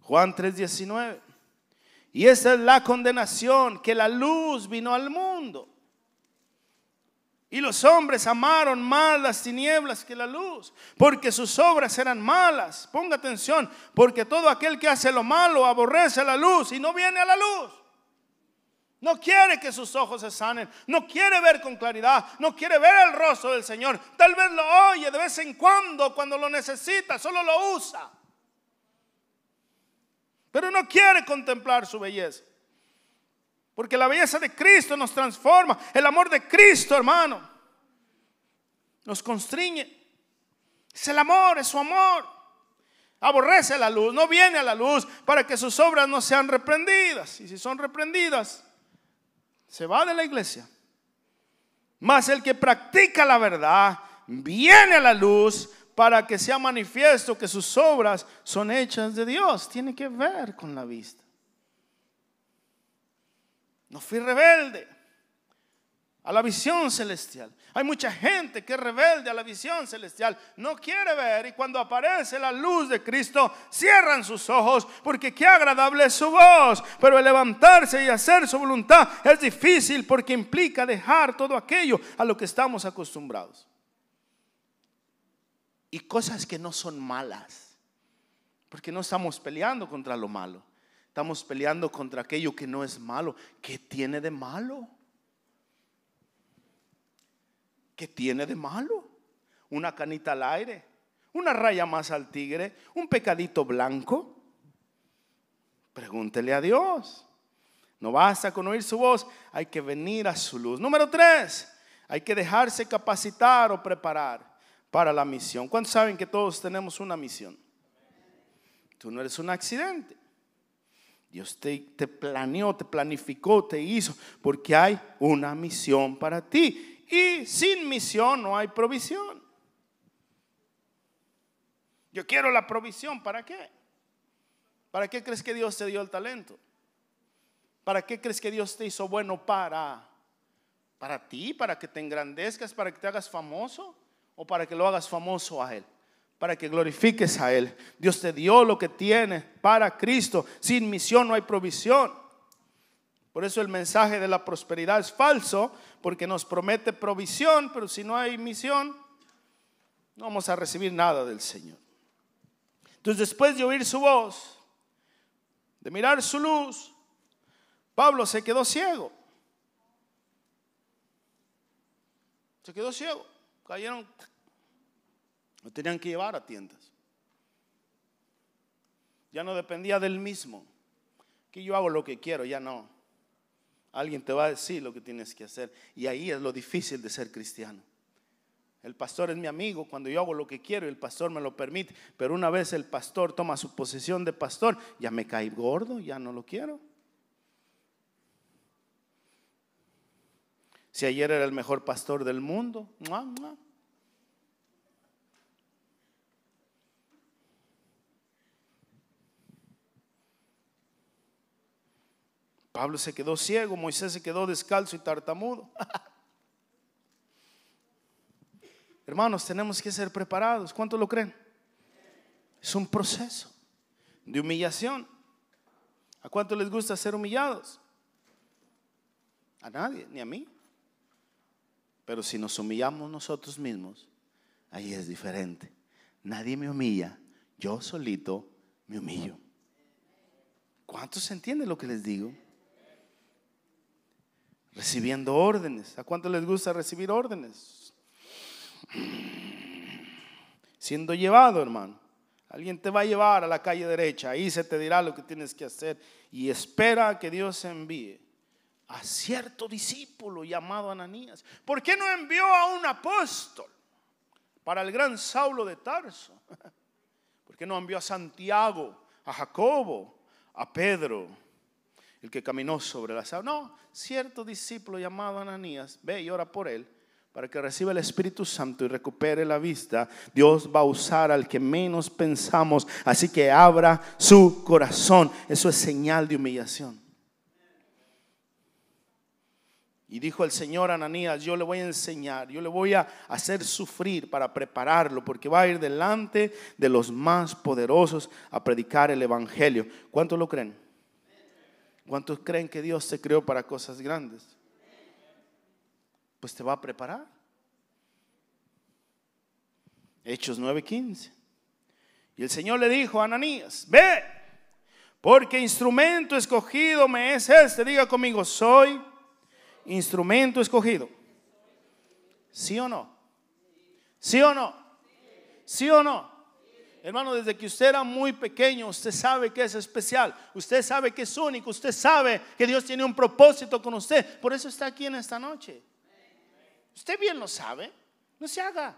Juan 3:19. Y esa es la condenación, que la luz vino al mundo. Y los hombres amaron más las tinieblas que la luz, porque sus obras eran malas. Ponga atención, porque todo aquel que hace lo malo aborrece la luz y no viene a la luz no quiere que sus ojos se sanen. No quiere ver con claridad. No quiere ver el rostro del Señor. Tal vez lo oye de vez en cuando, cuando lo necesita. Solo lo usa. Pero no quiere contemplar su belleza. Porque la belleza de Cristo nos transforma. El amor de Cristo, hermano, nos constriñe. Es el amor, es su amor. Aborrece la luz, no viene a la luz para que sus obras no sean reprendidas. Y si son reprendidas, se va de la iglesia. Mas el que practica la verdad viene a la luz para que sea manifiesto que sus obras son hechas de Dios. Tiene que ver con la vista. No fui rebelde a la visión celestial. Hay mucha gente que rebelde a la visión celestial, no quiere ver y cuando aparece la luz de Cristo cierran sus ojos porque qué agradable es su voz. Pero levantarse y hacer su voluntad es difícil porque implica dejar todo aquello a lo que estamos acostumbrados. Y cosas que no son malas, porque no estamos peleando contra lo malo, estamos peleando contra aquello que no es malo. ¿Qué tiene de malo? ¿qué tiene de malo? Una canita al aire, una raya más al tigre, un pecadito blanco. Pregúntele a Dios. No basta con oír su voz, hay que venir a su luz. Número tres, hay que dejarse capacitar o preparar para la misión. cuando saben que todos tenemos una misión? Tú no eres un accidente. Dios te, te planeó, te planificó, te hizo, porque hay una misión para ti. Y sin misión no hay provisión. Yo quiero la provisión, ¿para qué? ¿Para qué crees que Dios te dio el talento? ¿Para qué crees que Dios te hizo bueno para para ti, para que te engrandezcas, para que te hagas famoso o para que lo hagas famoso a él? para que glorifiques a Él. Dios te dio lo que tiene para Cristo. Sin misión no hay provisión. Por eso el mensaje de la prosperidad es falso, porque nos promete provisión, pero si no hay misión, no vamos a recibir nada del Señor. Entonces después de oír su voz, de mirar su luz, Pablo se quedó ciego. Se quedó ciego. Cayeron. Lo tenían que llevar a tiendas. Ya no dependía del mismo. Que yo hago lo que quiero, ya no. Alguien te va a decir lo que tienes que hacer. Y ahí es lo difícil de ser cristiano. El pastor es mi amigo cuando yo hago lo que quiero y el pastor me lo permite. Pero una vez el pastor toma su posición de pastor, ya me cae gordo, ya no lo quiero. Si ayer era el mejor pastor del mundo, ¡mua, no, Pablo se quedó ciego, Moisés se quedó descalzo y tartamudo. <laughs> Hermanos, tenemos que ser preparados. ¿Cuánto lo creen? Es un proceso de humillación. ¿A cuánto les gusta ser humillados? A nadie, ni a mí. Pero si nos humillamos nosotros mismos, ahí es diferente. Nadie me humilla, yo solito me humillo. ¿Cuántos entienden lo que les digo? recibiendo órdenes. ¿A cuánto les gusta recibir órdenes? Siendo llevado, hermano. Alguien te va a llevar a la calle derecha, ahí se te dirá lo que tienes que hacer y espera que Dios envíe a cierto discípulo llamado Ananías. ¿Por qué no envió a un apóstol para el gran Saulo de Tarso? <laughs> ¿Por qué no envió a Santiago, a Jacobo, a Pedro? el que caminó sobre la aguas. No, cierto discípulo llamado Ananías, ve y ora por él para que reciba el Espíritu Santo y recupere la vista. Dios va a usar al que menos pensamos, así que abra su corazón. Eso es señal de humillación. Y dijo el Señor Ananías, yo le voy a enseñar, yo le voy a hacer sufrir para prepararlo, porque va a ir delante de los más poderosos a predicar el Evangelio. ¿Cuánto lo creen? ¿Cuántos creen que Dios se creó para cosas grandes? Pues te va a preparar. Hechos 9:15. Y el Señor le dijo a Ananías, ve, porque instrumento escogido me es este. Diga conmigo, soy instrumento escogido. ¿Sí o no? ¿Sí o no? ¿Sí o no? Hermano, desde que usted era muy pequeño, usted sabe que es especial, usted sabe que es único, usted sabe que Dios tiene un propósito con usted. Por eso está aquí en esta noche. Usted bien lo sabe, no se haga.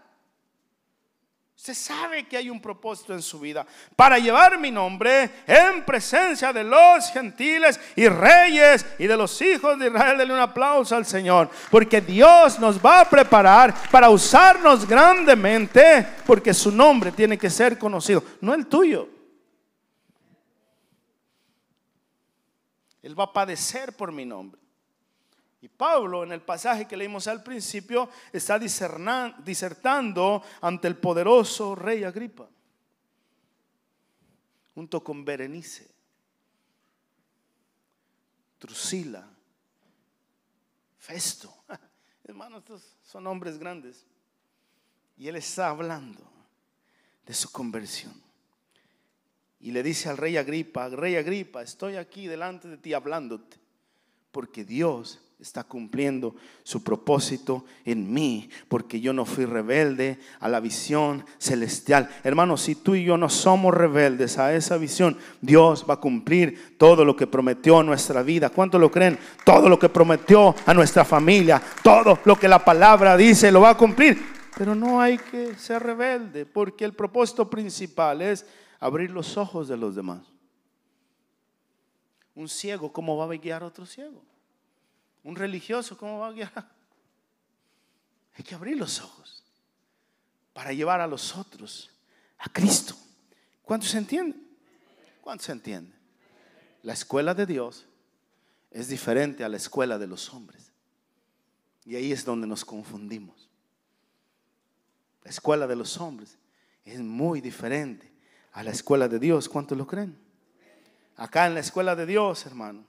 Usted sabe que hay un propósito en su vida para llevar mi nombre en presencia de los gentiles y reyes y de los hijos de Israel. Denle un aplauso al Señor, porque Dios nos va a preparar para usarnos grandemente, porque su nombre tiene que ser conocido, no el tuyo. Él va a padecer por mi nombre. Y Pablo, en el pasaje que leímos al principio, está disertando ante el poderoso rey Agripa, junto con Berenice, Drusila, Festo. <laughs> Hermanos, estos son hombres grandes. Y él está hablando de su conversión. Y le dice al rey Agripa, rey Agripa, estoy aquí delante de ti hablándote, porque Dios está cumpliendo su propósito en mí, porque yo no fui rebelde a la visión celestial. Hermanos, si tú y yo no somos rebeldes a esa visión, Dios va a cumplir todo lo que prometió a nuestra vida. ¿Cuánto lo creen? Todo lo que prometió a nuestra familia, todo lo que la palabra dice, lo va a cumplir. Pero no hay que ser rebelde, porque el propósito principal es abrir los ojos de los demás. Un ciego, ¿cómo va a guiar a otro ciego? Un religioso, ¿cómo va a guiar? Hay que abrir los ojos para llevar a los otros a Cristo. ¿Cuántos se entienden? ¿Cuántos se entienden? La escuela de Dios es diferente a la escuela de los hombres. Y ahí es donde nos confundimos. La escuela de los hombres es muy diferente a la escuela de Dios. ¿Cuántos lo creen? Acá en la escuela de Dios, hermano,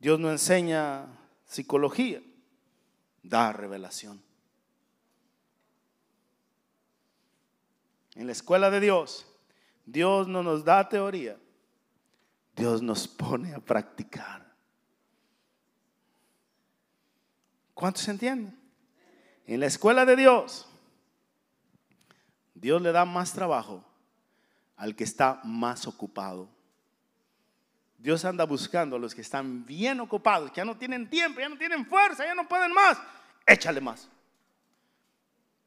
Dios no enseña psicología, da revelación. En la escuela de Dios, Dios no nos da teoría, Dios nos pone a practicar. ¿Cuántos entienden? En la escuela de Dios, Dios le da más trabajo al que está más ocupado Dios anda buscando a los que están bien ocupados, que ya no tienen tiempo, ya no tienen fuerza, ya no pueden más. Échale más.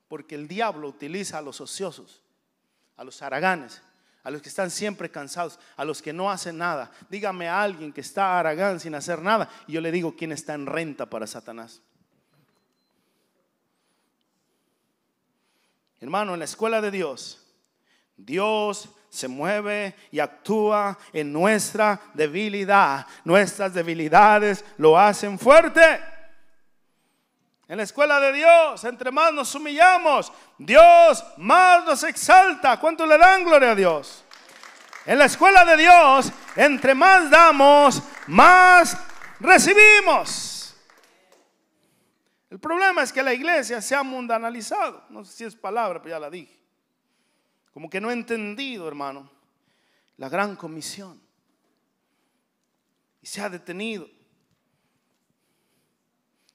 Porque el diablo utiliza a los ociosos, a los haraganes, a los que están siempre cansados, a los que no hacen nada. Dígame a alguien que está haragán sin hacer nada y yo le digo quién está en renta para Satanás. Hermano, en la escuela de Dios, Dios se mueve y actúa en nuestra debilidad. Nuestras debilidades lo hacen fuerte. En la escuela de Dios, entre más nos humillamos, Dios más nos exalta. ¿Cuánto le dan gloria a Dios? En la escuela de Dios, entre más damos, más recibimos. El problema es que la iglesia se ha mundanalizado. No sé si es palabra, pero ya la dije. Como que no he entendido, hermano, la gran comisión. Y se ha detenido.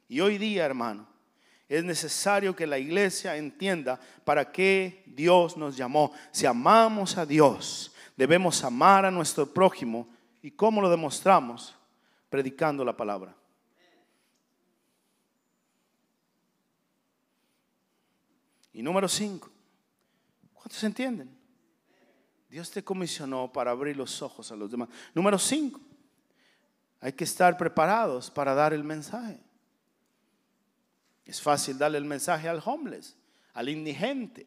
Y hoy día, hermano, es necesario que la iglesia entienda para qué Dios nos llamó. Si amamos a Dios, debemos amar a nuestro prójimo. ¿Y cómo lo demostramos? Predicando la palabra. Y número cinco se entienden? Dios te comisionó para abrir los ojos a los demás. Número cinco, Hay que estar preparados para dar el mensaje. Es fácil darle el mensaje al homeless, al indigente.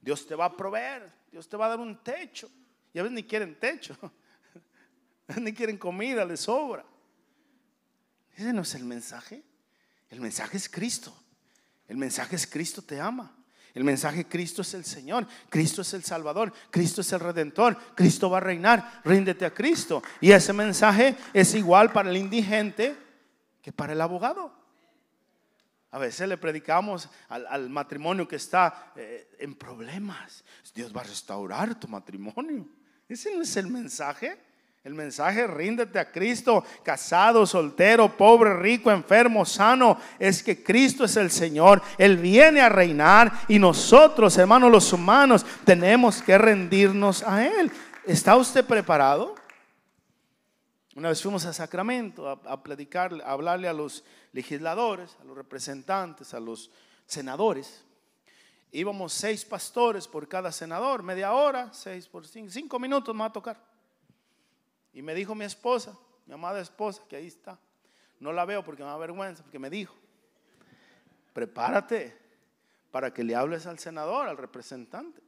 Dios te va a proveer, Dios te va a dar un techo. Y a veces ni quieren techo, <laughs> ni quieren comida, les sobra. Ese no es el mensaje. El mensaje es Cristo. El mensaje es Cristo te ama. El mensaje, Cristo es el Señor, Cristo es el Salvador, Cristo es el Redentor, Cristo va a reinar, ríndete a Cristo. Y ese mensaje es igual para el indigente que para el abogado. A veces le predicamos al, matrimonio que está eh, en problemas. Dios va a restaurar tu matrimonio. Ese no es el mensaje. El mensaje, ríndete a Cristo, casado, soltero, pobre, rico, enfermo, sano, es que Cristo es el Señor. Él viene a reinar y nosotros, hermanos los humanos, tenemos que rendirnos a Él. ¿Está usted preparado? Una vez fuimos a Sacramento a, a hablarle a los legisladores, a los representantes, a los senadores. Íbamos seis pastores por cada senador, media hora, seis por cinco, cinco minutos va a tocar. Y me dijo mi esposa, mi amada esposa, que ahí está. No la veo porque me da vergüenza, porque me dijo, prepárate para que le hables al senador, al representante.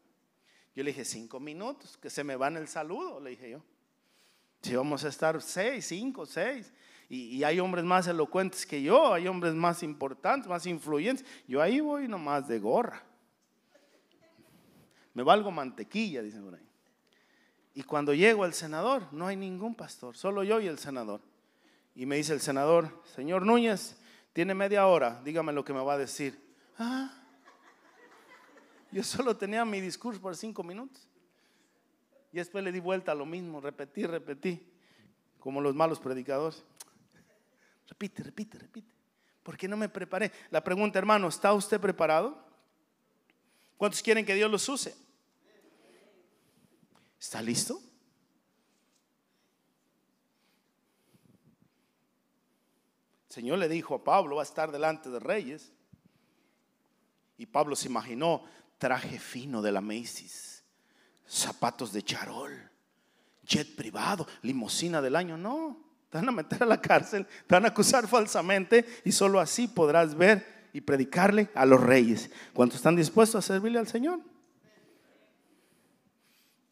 Yo le dije, cinco minutos, que se me van el saludo, le dije yo. Si vamos a estar seis, cinco, seis. Y, hay hombres más elocuentes que yo, hay hombres más importantes, más influyentes. Yo ahí voy nomás de gorra. Me valgo mantequilla, dice por ahí. Y cuando llego al senador, no hay ningún pastor, solo yo y el senador. Y me dice el senador, señor Núñez, tiene media hora, dígame lo que me va a decir. Ah, yo solo tenía mi discurso por cinco minutos. Y después le di vuelta a lo mismo, repetí, repetí, como los malos predicadores. Repite, repite, repite. ¿Por qué no me preparé? La pregunta, hermano, ¿está usted preparado? ¿Cuántos quieren que Dios los use? ¿Está listo? El Señor le dijo a Pablo, va a estar delante de reyes. Y Pablo se imaginó traje fino de la Macy's, zapatos de charol, jet privado, limusina del año. No, te van a meter a la cárcel, te van a acusar falsamente y solo así podrás ver y predicarle a los reyes. ¿Cuántos están dispuestos a servirle al Señor?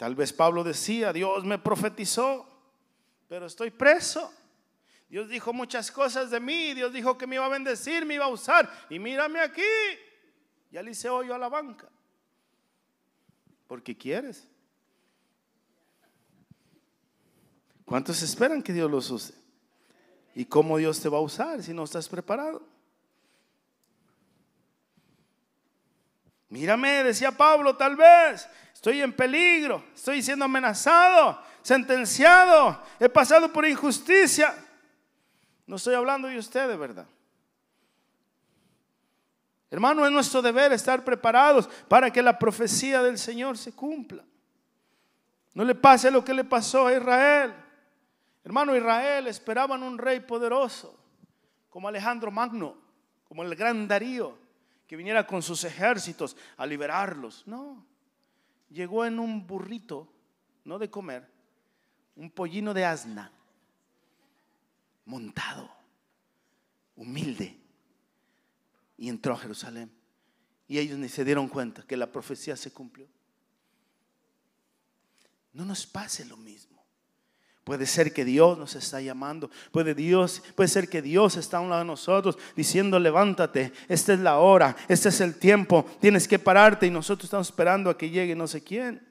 Tal vez Pablo decía, Dios me profetizó, pero estoy preso. Dios dijo muchas cosas de mí, Dios dijo que me iba a bendecir, me iba a usar, y mírame aquí. Ya le hice hoyo a la banca. Porque quieres. ¿Cuántos esperan que Dios los use? ¿Y cómo Dios te va a usar si no estás preparado? Mírame, decía Pablo, tal vez Estoy en peligro, estoy siendo amenazado, sentenciado, he pasado por injusticia. No estoy hablando de ustedes, verdad. Hermano, es nuestro deber estar preparados para que la profecía del Señor se cumpla. No le pase lo que le pasó a Israel. Hermano, Israel esperaban un rey poderoso, como Alejandro Magno, como el gran Darío, que viniera con sus ejércitos a liberarlos. No, llegó en un burrito, no de comer, un pollino de asna, montado, humilde, y entró a Jerusalén. Y ellos ni se dieron cuenta que la profecía se cumplió. No nos pase lo mismo. Puede ser que Dios nos está llamando. Puede, Dios, puede ser que Dios está a un lado de nosotros diciendo, levántate, esta es la hora, este es el tiempo, tienes que pararte y nosotros estamos esperando a que llegue no sé quién.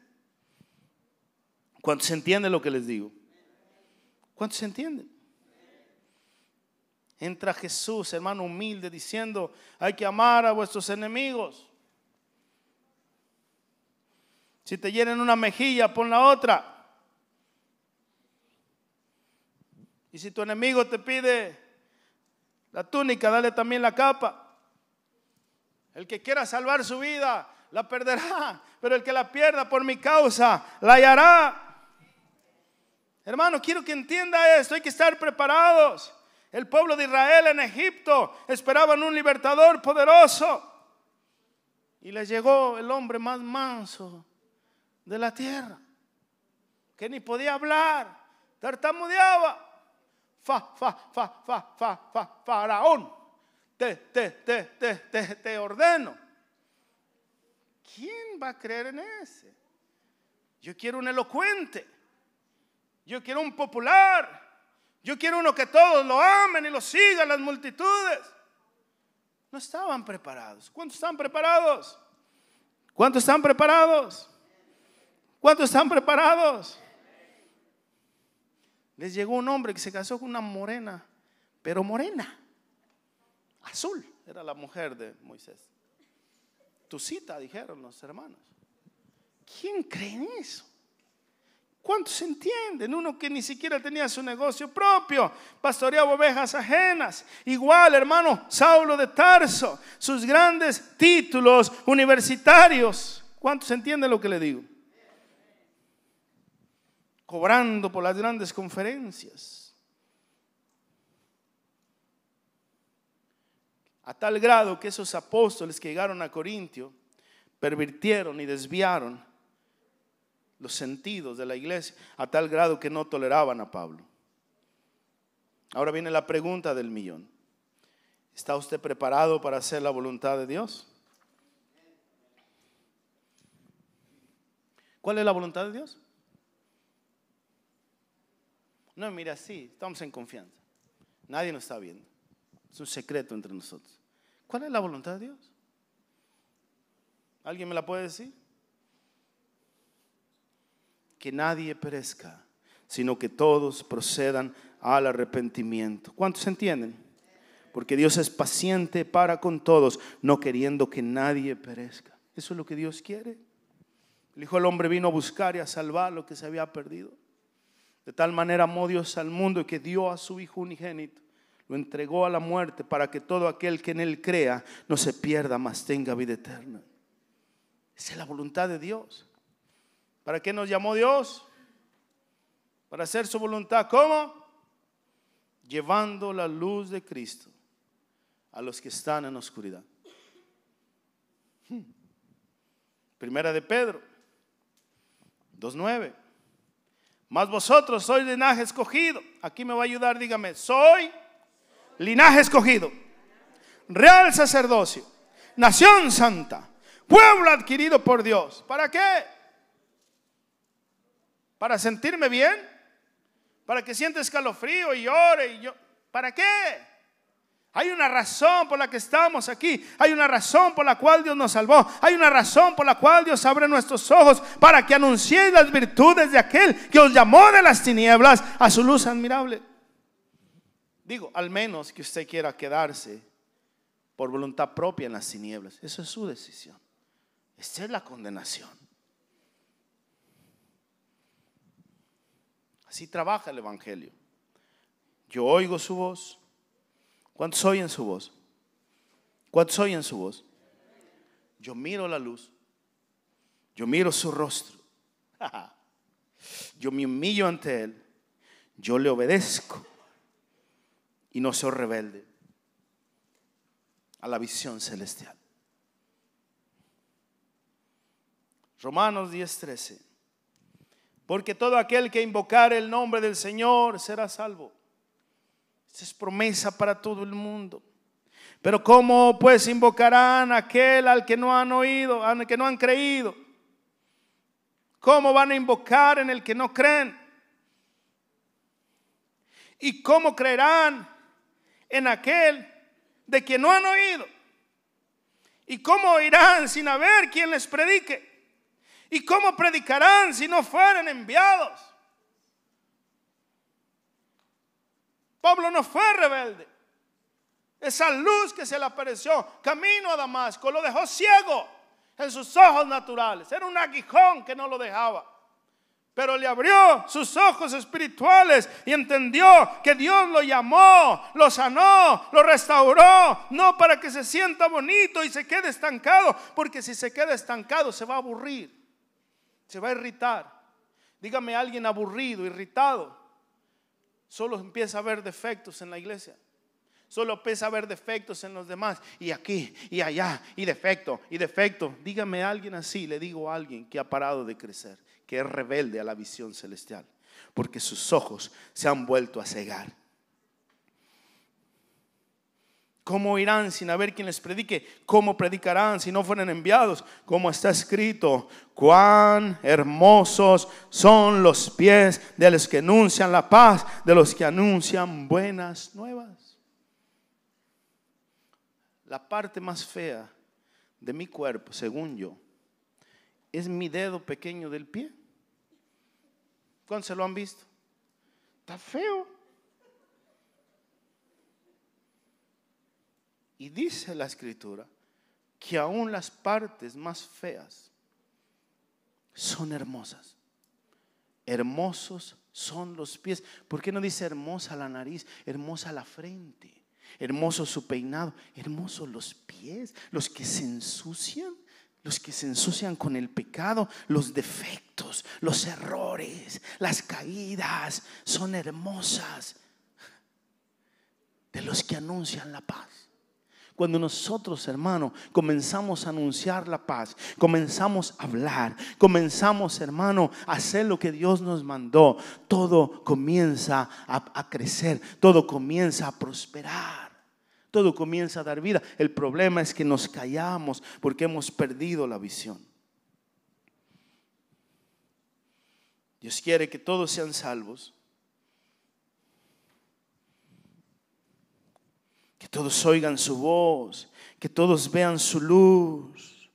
¿Cuántos entienden lo que les digo? ¿Cuántos entienden? Entra Jesús, hermano humilde, diciendo, hay que amar a vuestros enemigos. Si te llenan una mejilla, pon la otra. Y si tu enemigo te pide la túnica, dale también la capa. El que quiera salvar su vida, la perderá. <laughs> Pero el que la pierda por mi causa, la hallará. Hermano, quiero que entienda esto. Hay que estar preparados. El pueblo de Israel en Egipto esperaban un libertador poderoso. Y le llegó el hombre más manso de la tierra, que ni podía hablar, tartamudeaba fa, fa, fa, fa, fa, fa, faraón. Te, te, te, te, te, te ordeno. ¿Quién va a creer en ese? Yo quiero un elocuente. Yo quiero un popular. Yo quiero uno que todos lo amen y lo sigan las multitudes. No estaban preparados. ¿Cuántos están preparados? ¿Cuántos están preparados? ¿Cuántos están preparados? les llegó un hombre que se casó con una morena, pero morena, azul, era la mujer de Moisés. Tu cita, dijeron los hermanos. ¿Quién cree en eso? ¿Cuántos entienden? Uno que ni siquiera tenía su negocio propio, pastoreaba ovejas ajenas. Igual, hermano Saulo de Tarso, sus grandes títulos universitarios. ¿Cuántos entienden lo que le digo? cobrando por las grandes conferencias. A tal grado que esos apóstoles que llegaron a Corintio pervirtieron y desviaron los sentidos de la iglesia, a tal grado que no toleraban a Pablo. Ahora viene la pregunta del millón. ¿Está usted preparado para hacer la voluntad de Dios? ¿Cuál es la voluntad de Dios? No, mira, sí, estamos en confianza. Nadie nos está viendo. Es un secreto entre nosotros. ¿Cuál es la voluntad de Dios? ¿Alguien me la puede decir? Que nadie perezca, sino que todos procedan al arrepentimiento. ¿Cuántos entienden? Porque Dios es paciente para con todos, no queriendo que nadie perezca. Eso es lo que Dios quiere. El Hijo del Hombre vino a buscar y a salvar lo que se había perdido. De tal manera amó Dios al mundo que dio a su Hijo unigénito. Lo entregó a la muerte para que todo aquel que en Él crea no se pierda, mas tenga vida eterna. Esa es la voluntad de Dios. ¿Para qué nos llamó Dios? Para hacer su voluntad. ¿Cómo? Llevando la luz de Cristo a los que están en oscuridad. Hmm. Primera de Pedro 2.9. Mas vosotros soy linaje escogido. Aquí me va a ayudar, dígame, soy linaje escogido. Real sacerdocio. Nación santa. Pueblo adquirido por Dios. ¿Para qué? ¿Para sentirme bien? ¿Para que sienta escalofrío y llore? Y yo? ¿Para qué? Hay una razón por la que estamos aquí. Hay una razón por la cual Dios nos salvó. Hay una razón por la cual Dios abre nuestros ojos para que anunciéis las virtudes de aquel que os llamó de las tinieblas a su luz admirable. Digo, al menos que usted quiera quedarse por voluntad propia en las tinieblas. Eso es su decisión. Esta es la condenación. Así trabaja el Evangelio. Yo oigo su voz soy en su voz? soy en su voz? Yo miro la luz. Yo miro su rostro. <laughs> Yo me humillo ante él. Yo le obedezco. Y no soy rebelde a la visión celestial. Romanos 10:13. Porque todo aquel que invocar el nombre del Señor será salvo es promesa para todo el mundo. Pero ¿cómo pues invocarán a aquel al que no han oído, al que no han creído? ¿Cómo van a invocar en el que no creen? ¿Y cómo creerán en aquel de quien no han oído? ¿Y cómo oirán sin haber quien les predique? ¿Y cómo predicarán si no fueren enviados? Pablo no fue rebelde. Esa luz que se le apareció camino a Damasco lo dejó ciego en sus ojos naturales. Era un aguijón que no lo dejaba. Pero le abrió sus ojos espirituales y entendió que Dios lo llamó, lo sanó, lo restauró. No para que se sienta bonito y se quede estancado, porque si se queda estancado se va a aburrir, se va a irritar. Dígame alguien aburrido, irritado solo empieza a haber defectos en la iglesia. Solo empieza a haber defectos en los demás. Y aquí, y allá, y defecto, y defecto. Dígame a alguien así, le digo a alguien que ha parado de crecer, que es rebelde a la visión celestial, porque sus ojos se han vuelto a cegar. ¿Cómo irán sin haber quien les predique? ¿Cómo predicarán si no fueran enviados? Como está escrito, cuán hermosos son los pies de los que anuncian la paz, de los que anuncian buenas nuevas. La parte más fea de mi cuerpo, según yo, es mi dedo pequeño del pie. ¿Cuándo se lo han visto? Está feo. Y dice la escritura que aún las partes más feas son hermosas. Hermosos son los pies. ¿Por qué no dice hermosa la nariz, hermosa la frente? Hermoso su peinado, hermosos los pies, los que se ensucian, los que se ensucian con el pecado, los defectos, los errores, las caídas, son hermosas de los que anuncian la paz. Cuando nosotros, hermano, comenzamos a anunciar la paz, comenzamos a hablar, comenzamos, hermano, a hacer lo que Dios nos mandó, todo comienza a, crecer, todo comienza a prosperar. Todo comienza a dar vida. El problema es que nos callamos porque hemos perdido la visión. Dios quiere que todos sean salvos. que todos oigan su voz, que todos vean su luz.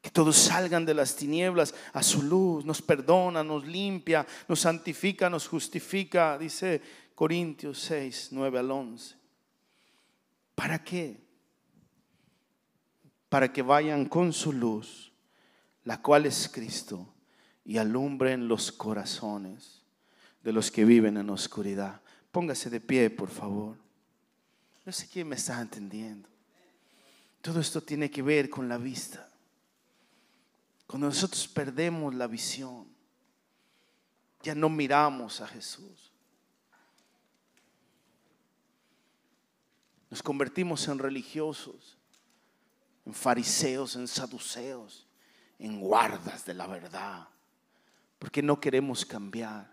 Que todos salgan de las tinieblas a su luz, nos perdona, nos limpia, nos santifica, nos justifica, dice Corintios 6, 9 al 11. ¿Para qué? Para que vayan con su luz, la cual es Cristo, y alumbren los corazones de los que viven en oscuridad. Póngase de pie, por favor. No sé quién me está entendiendo. Todo esto tiene que ver con la vista. Cuando nosotros perdemos la visión, ya no miramos a Jesús. Nos convertimos en religiosos, en fariseos, en saduceos, en guardas de la verdad, porque no queremos cambiar.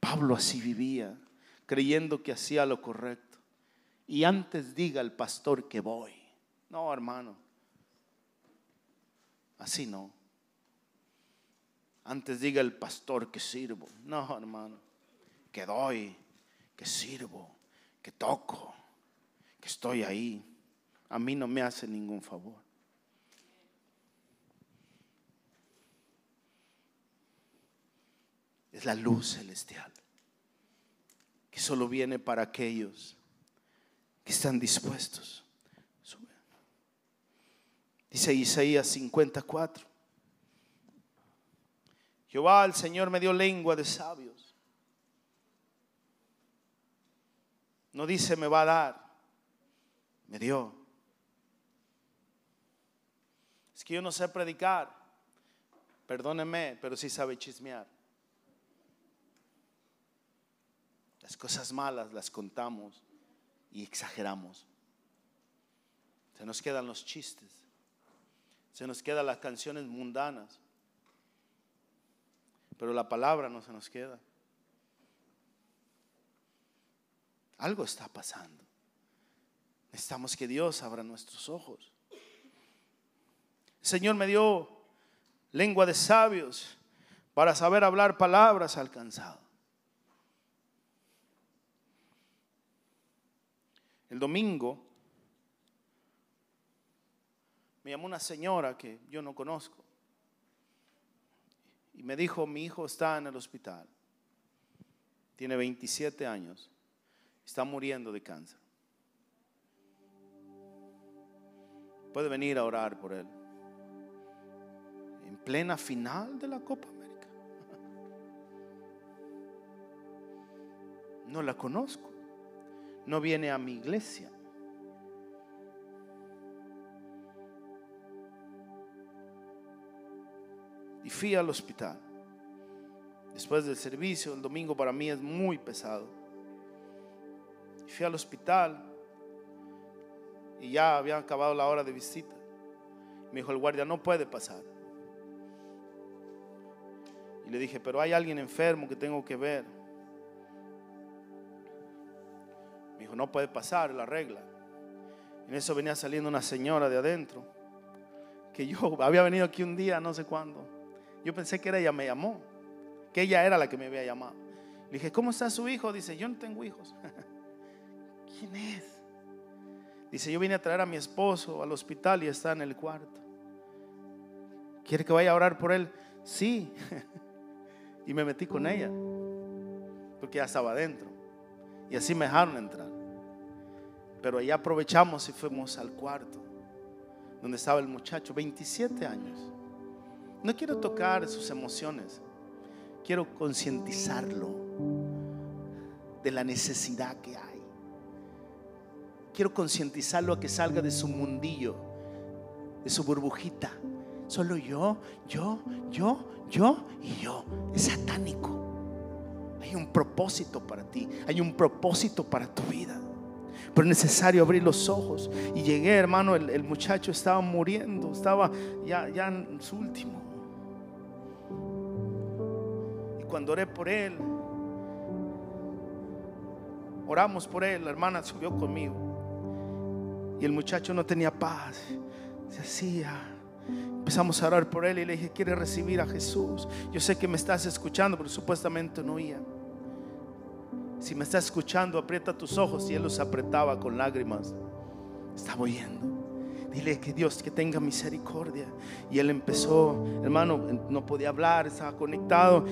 Pablo así vivía, creyendo que hacía lo correcto. Y antes diga el pastor que voy. No, hermano. Así no. Antes diga el pastor que sirvo. No, hermano. Que doy, que sirvo, que toco, que estoy ahí. A mí no me hace ningún favor. es la luz celestial, que solo viene para aquellos que están dispuestos. Dice Isaías 54. Jehová, el Señor, me dio lengua de sabios. No dice me va a dar, me dio. Es que yo no sé predicar. Perdóneme, pero sí sabe chismear. Las cosas malas las contamos y exageramos. Se nos quedan los chistes. Se nos quedan las canciones mundanas. Pero la palabra no se nos queda. Algo está pasando. Necesitamos que Dios abra nuestros ojos. Señor me dio lengua de sabios para saber hablar palabras alcanzadas. el domingo, me llamó una señora que yo no conozco y me dijo, mi hijo está en el hospital, tiene 27 años, está muriendo de cáncer. Puede venir a orar por él. En plena final de la Copa América. <laughs> No la conozco no viene a mi iglesia. Y fui al hospital. Después del servicio, el domingo para mí es muy pesado. fui al hospital y ya había acabado la hora de visita. Me dijo el guardia, no puede pasar. Y le dije, pero hay alguien enfermo que tengo que ver. no puede pasar la regla. En eso venía saliendo una señora de adentro, que yo <laughs> había venido aquí un día, no sé cuándo. Yo pensé que era ella me llamó, que ella era la que me había llamado. Le dije, ¿cómo está su hijo? Dice, yo no tengo hijos. <laughs> ¿Quién es? Dice, yo vine a traer a mi esposo al hospital y está en el cuarto. ¿Quiere que vaya a orar por él? Sí. <laughs> y me metí con ella, porque ya estaba adentro. Y así me dejaron entrar. Pero ahí aprovechamos y fuimos al cuarto, donde estaba el muchacho, 27 años. No quiero tocar sus emociones, quiero concientizarlo de la necesidad que hay. Quiero concientizarlo a que salga de su mundillo, de su burbujita. Solo yo, yo, yo, yo y yo. Es satánico. Hay un propósito para ti, hay un propósito para tu vida pero es necesario abrir los ojos. Y llegué, hermano, el, muchacho estaba muriendo, estaba ya, ya en su último. Y cuando oré por él, oramos por él, la hermana subió conmigo. Y el muchacho no tenía paz, se hacía. Empezamos a orar por él y le dije, ¿quiere recibir a Jesús? Yo sé que me estás escuchando, pero supuestamente no oía. Si me está escuchando, aprieta tus ojos. Y él los apretaba con lágrimas. Estaba oyendo. Dile que Dios que tenga misericordia. Y él empezó, hermano, no podía hablar, estaba conectado.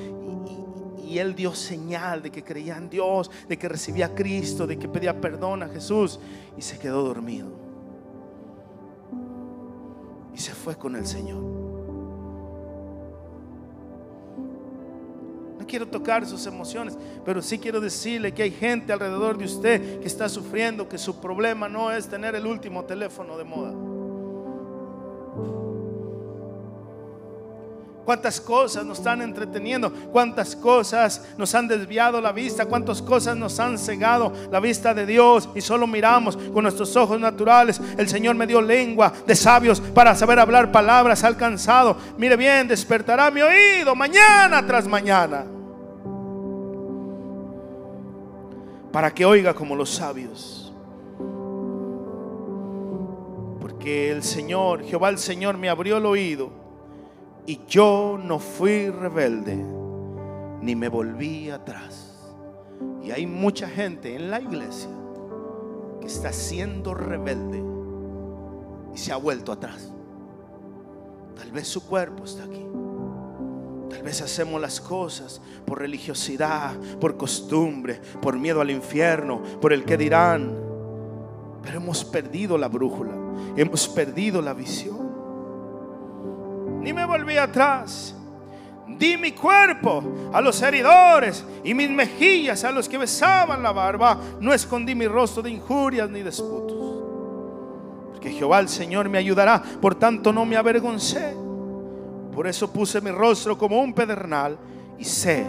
Y, y él dio señal de que creía en Dios, de que recibía a Cristo, de que pedía perdón a Jesús. Y se quedó dormido. Y se fue con el Señor. quiero tocar sus emociones, pero sí quiero decirle que hay gente alrededor de usted que está sufriendo, que su problema no es tener el último teléfono de moda. cuántas cosas nos están entreteniendo, cuántas cosas nos han desviado la vista, cuántas cosas nos han cegado la vista de Dios y solo miramos con nuestros ojos naturales. El Señor me dio lengua de sabios para saber hablar palabras alcanzado. Mire bien, despertará mi oído mañana tras mañana. para que oiga como los sabios. Porque el Señor, Jehová el Señor me abrió el oído y yo no fui rebelde ni me volví atrás. Y hay mucha gente en la iglesia que está siendo rebelde y se ha vuelto atrás. Tal vez su cuerpo está aquí veces hacemos las cosas por religiosidad, por costumbre, por miedo al infierno, por el que dirán. Pero hemos perdido la brújula, hemos perdido la visión. Ni me volví atrás. Di mi cuerpo a los heridores y mis mejillas a los que besaban la barba. No escondí mi rostro de injurias ni de sputos. Porque Jehová el Señor me ayudará, por tanto no me avergoncé. Por eso puse mi rostro como un pedernal y sé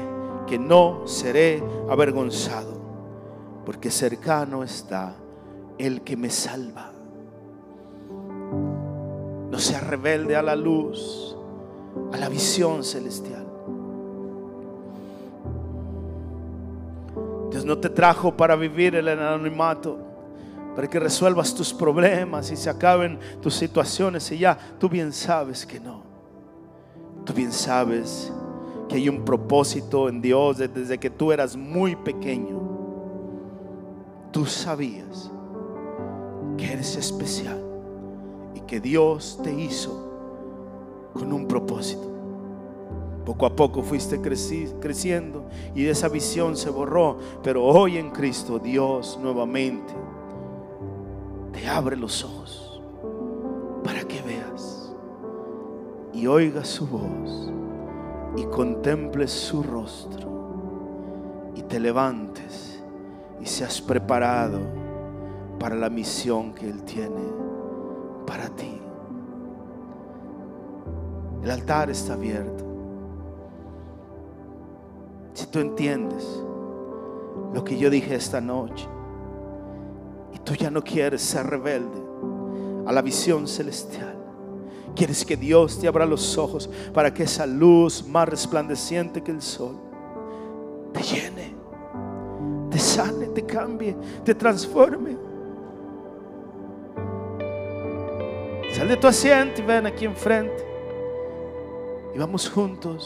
que no seré avergonzado, porque cercano está el que me salva. No sea rebelde a la luz, a la visión celestial. Dios no te trajo para vivir el anonimato, para que resuelvas tus problemas y se acaben tus situaciones y ya tú bien sabes que no. Tú bien sabes que hay un propósito en Dios desde que tú eras muy pequeño. Tú sabías que eres especial y que Dios te hizo con un propósito. Poco a poco fuiste creciendo y esa visión se borró, pero hoy en Cristo Dios nuevamente te abre los ojos para que veas y oiga su voz y contemple su rostro y te levantes y seas preparado para la misión que Él tiene para ti. El altar está abierto. Si tú entiendes lo que yo dije esta noche y tú ya no quieres ser rebelde a la visión celestial, Quieres que Dios te abra los ojos para que esa luz más resplandeciente que el sol te llene, te sane, te cambie, te transforme. Sal de tu asiento y ven aquí enfrente. Y vamos juntos.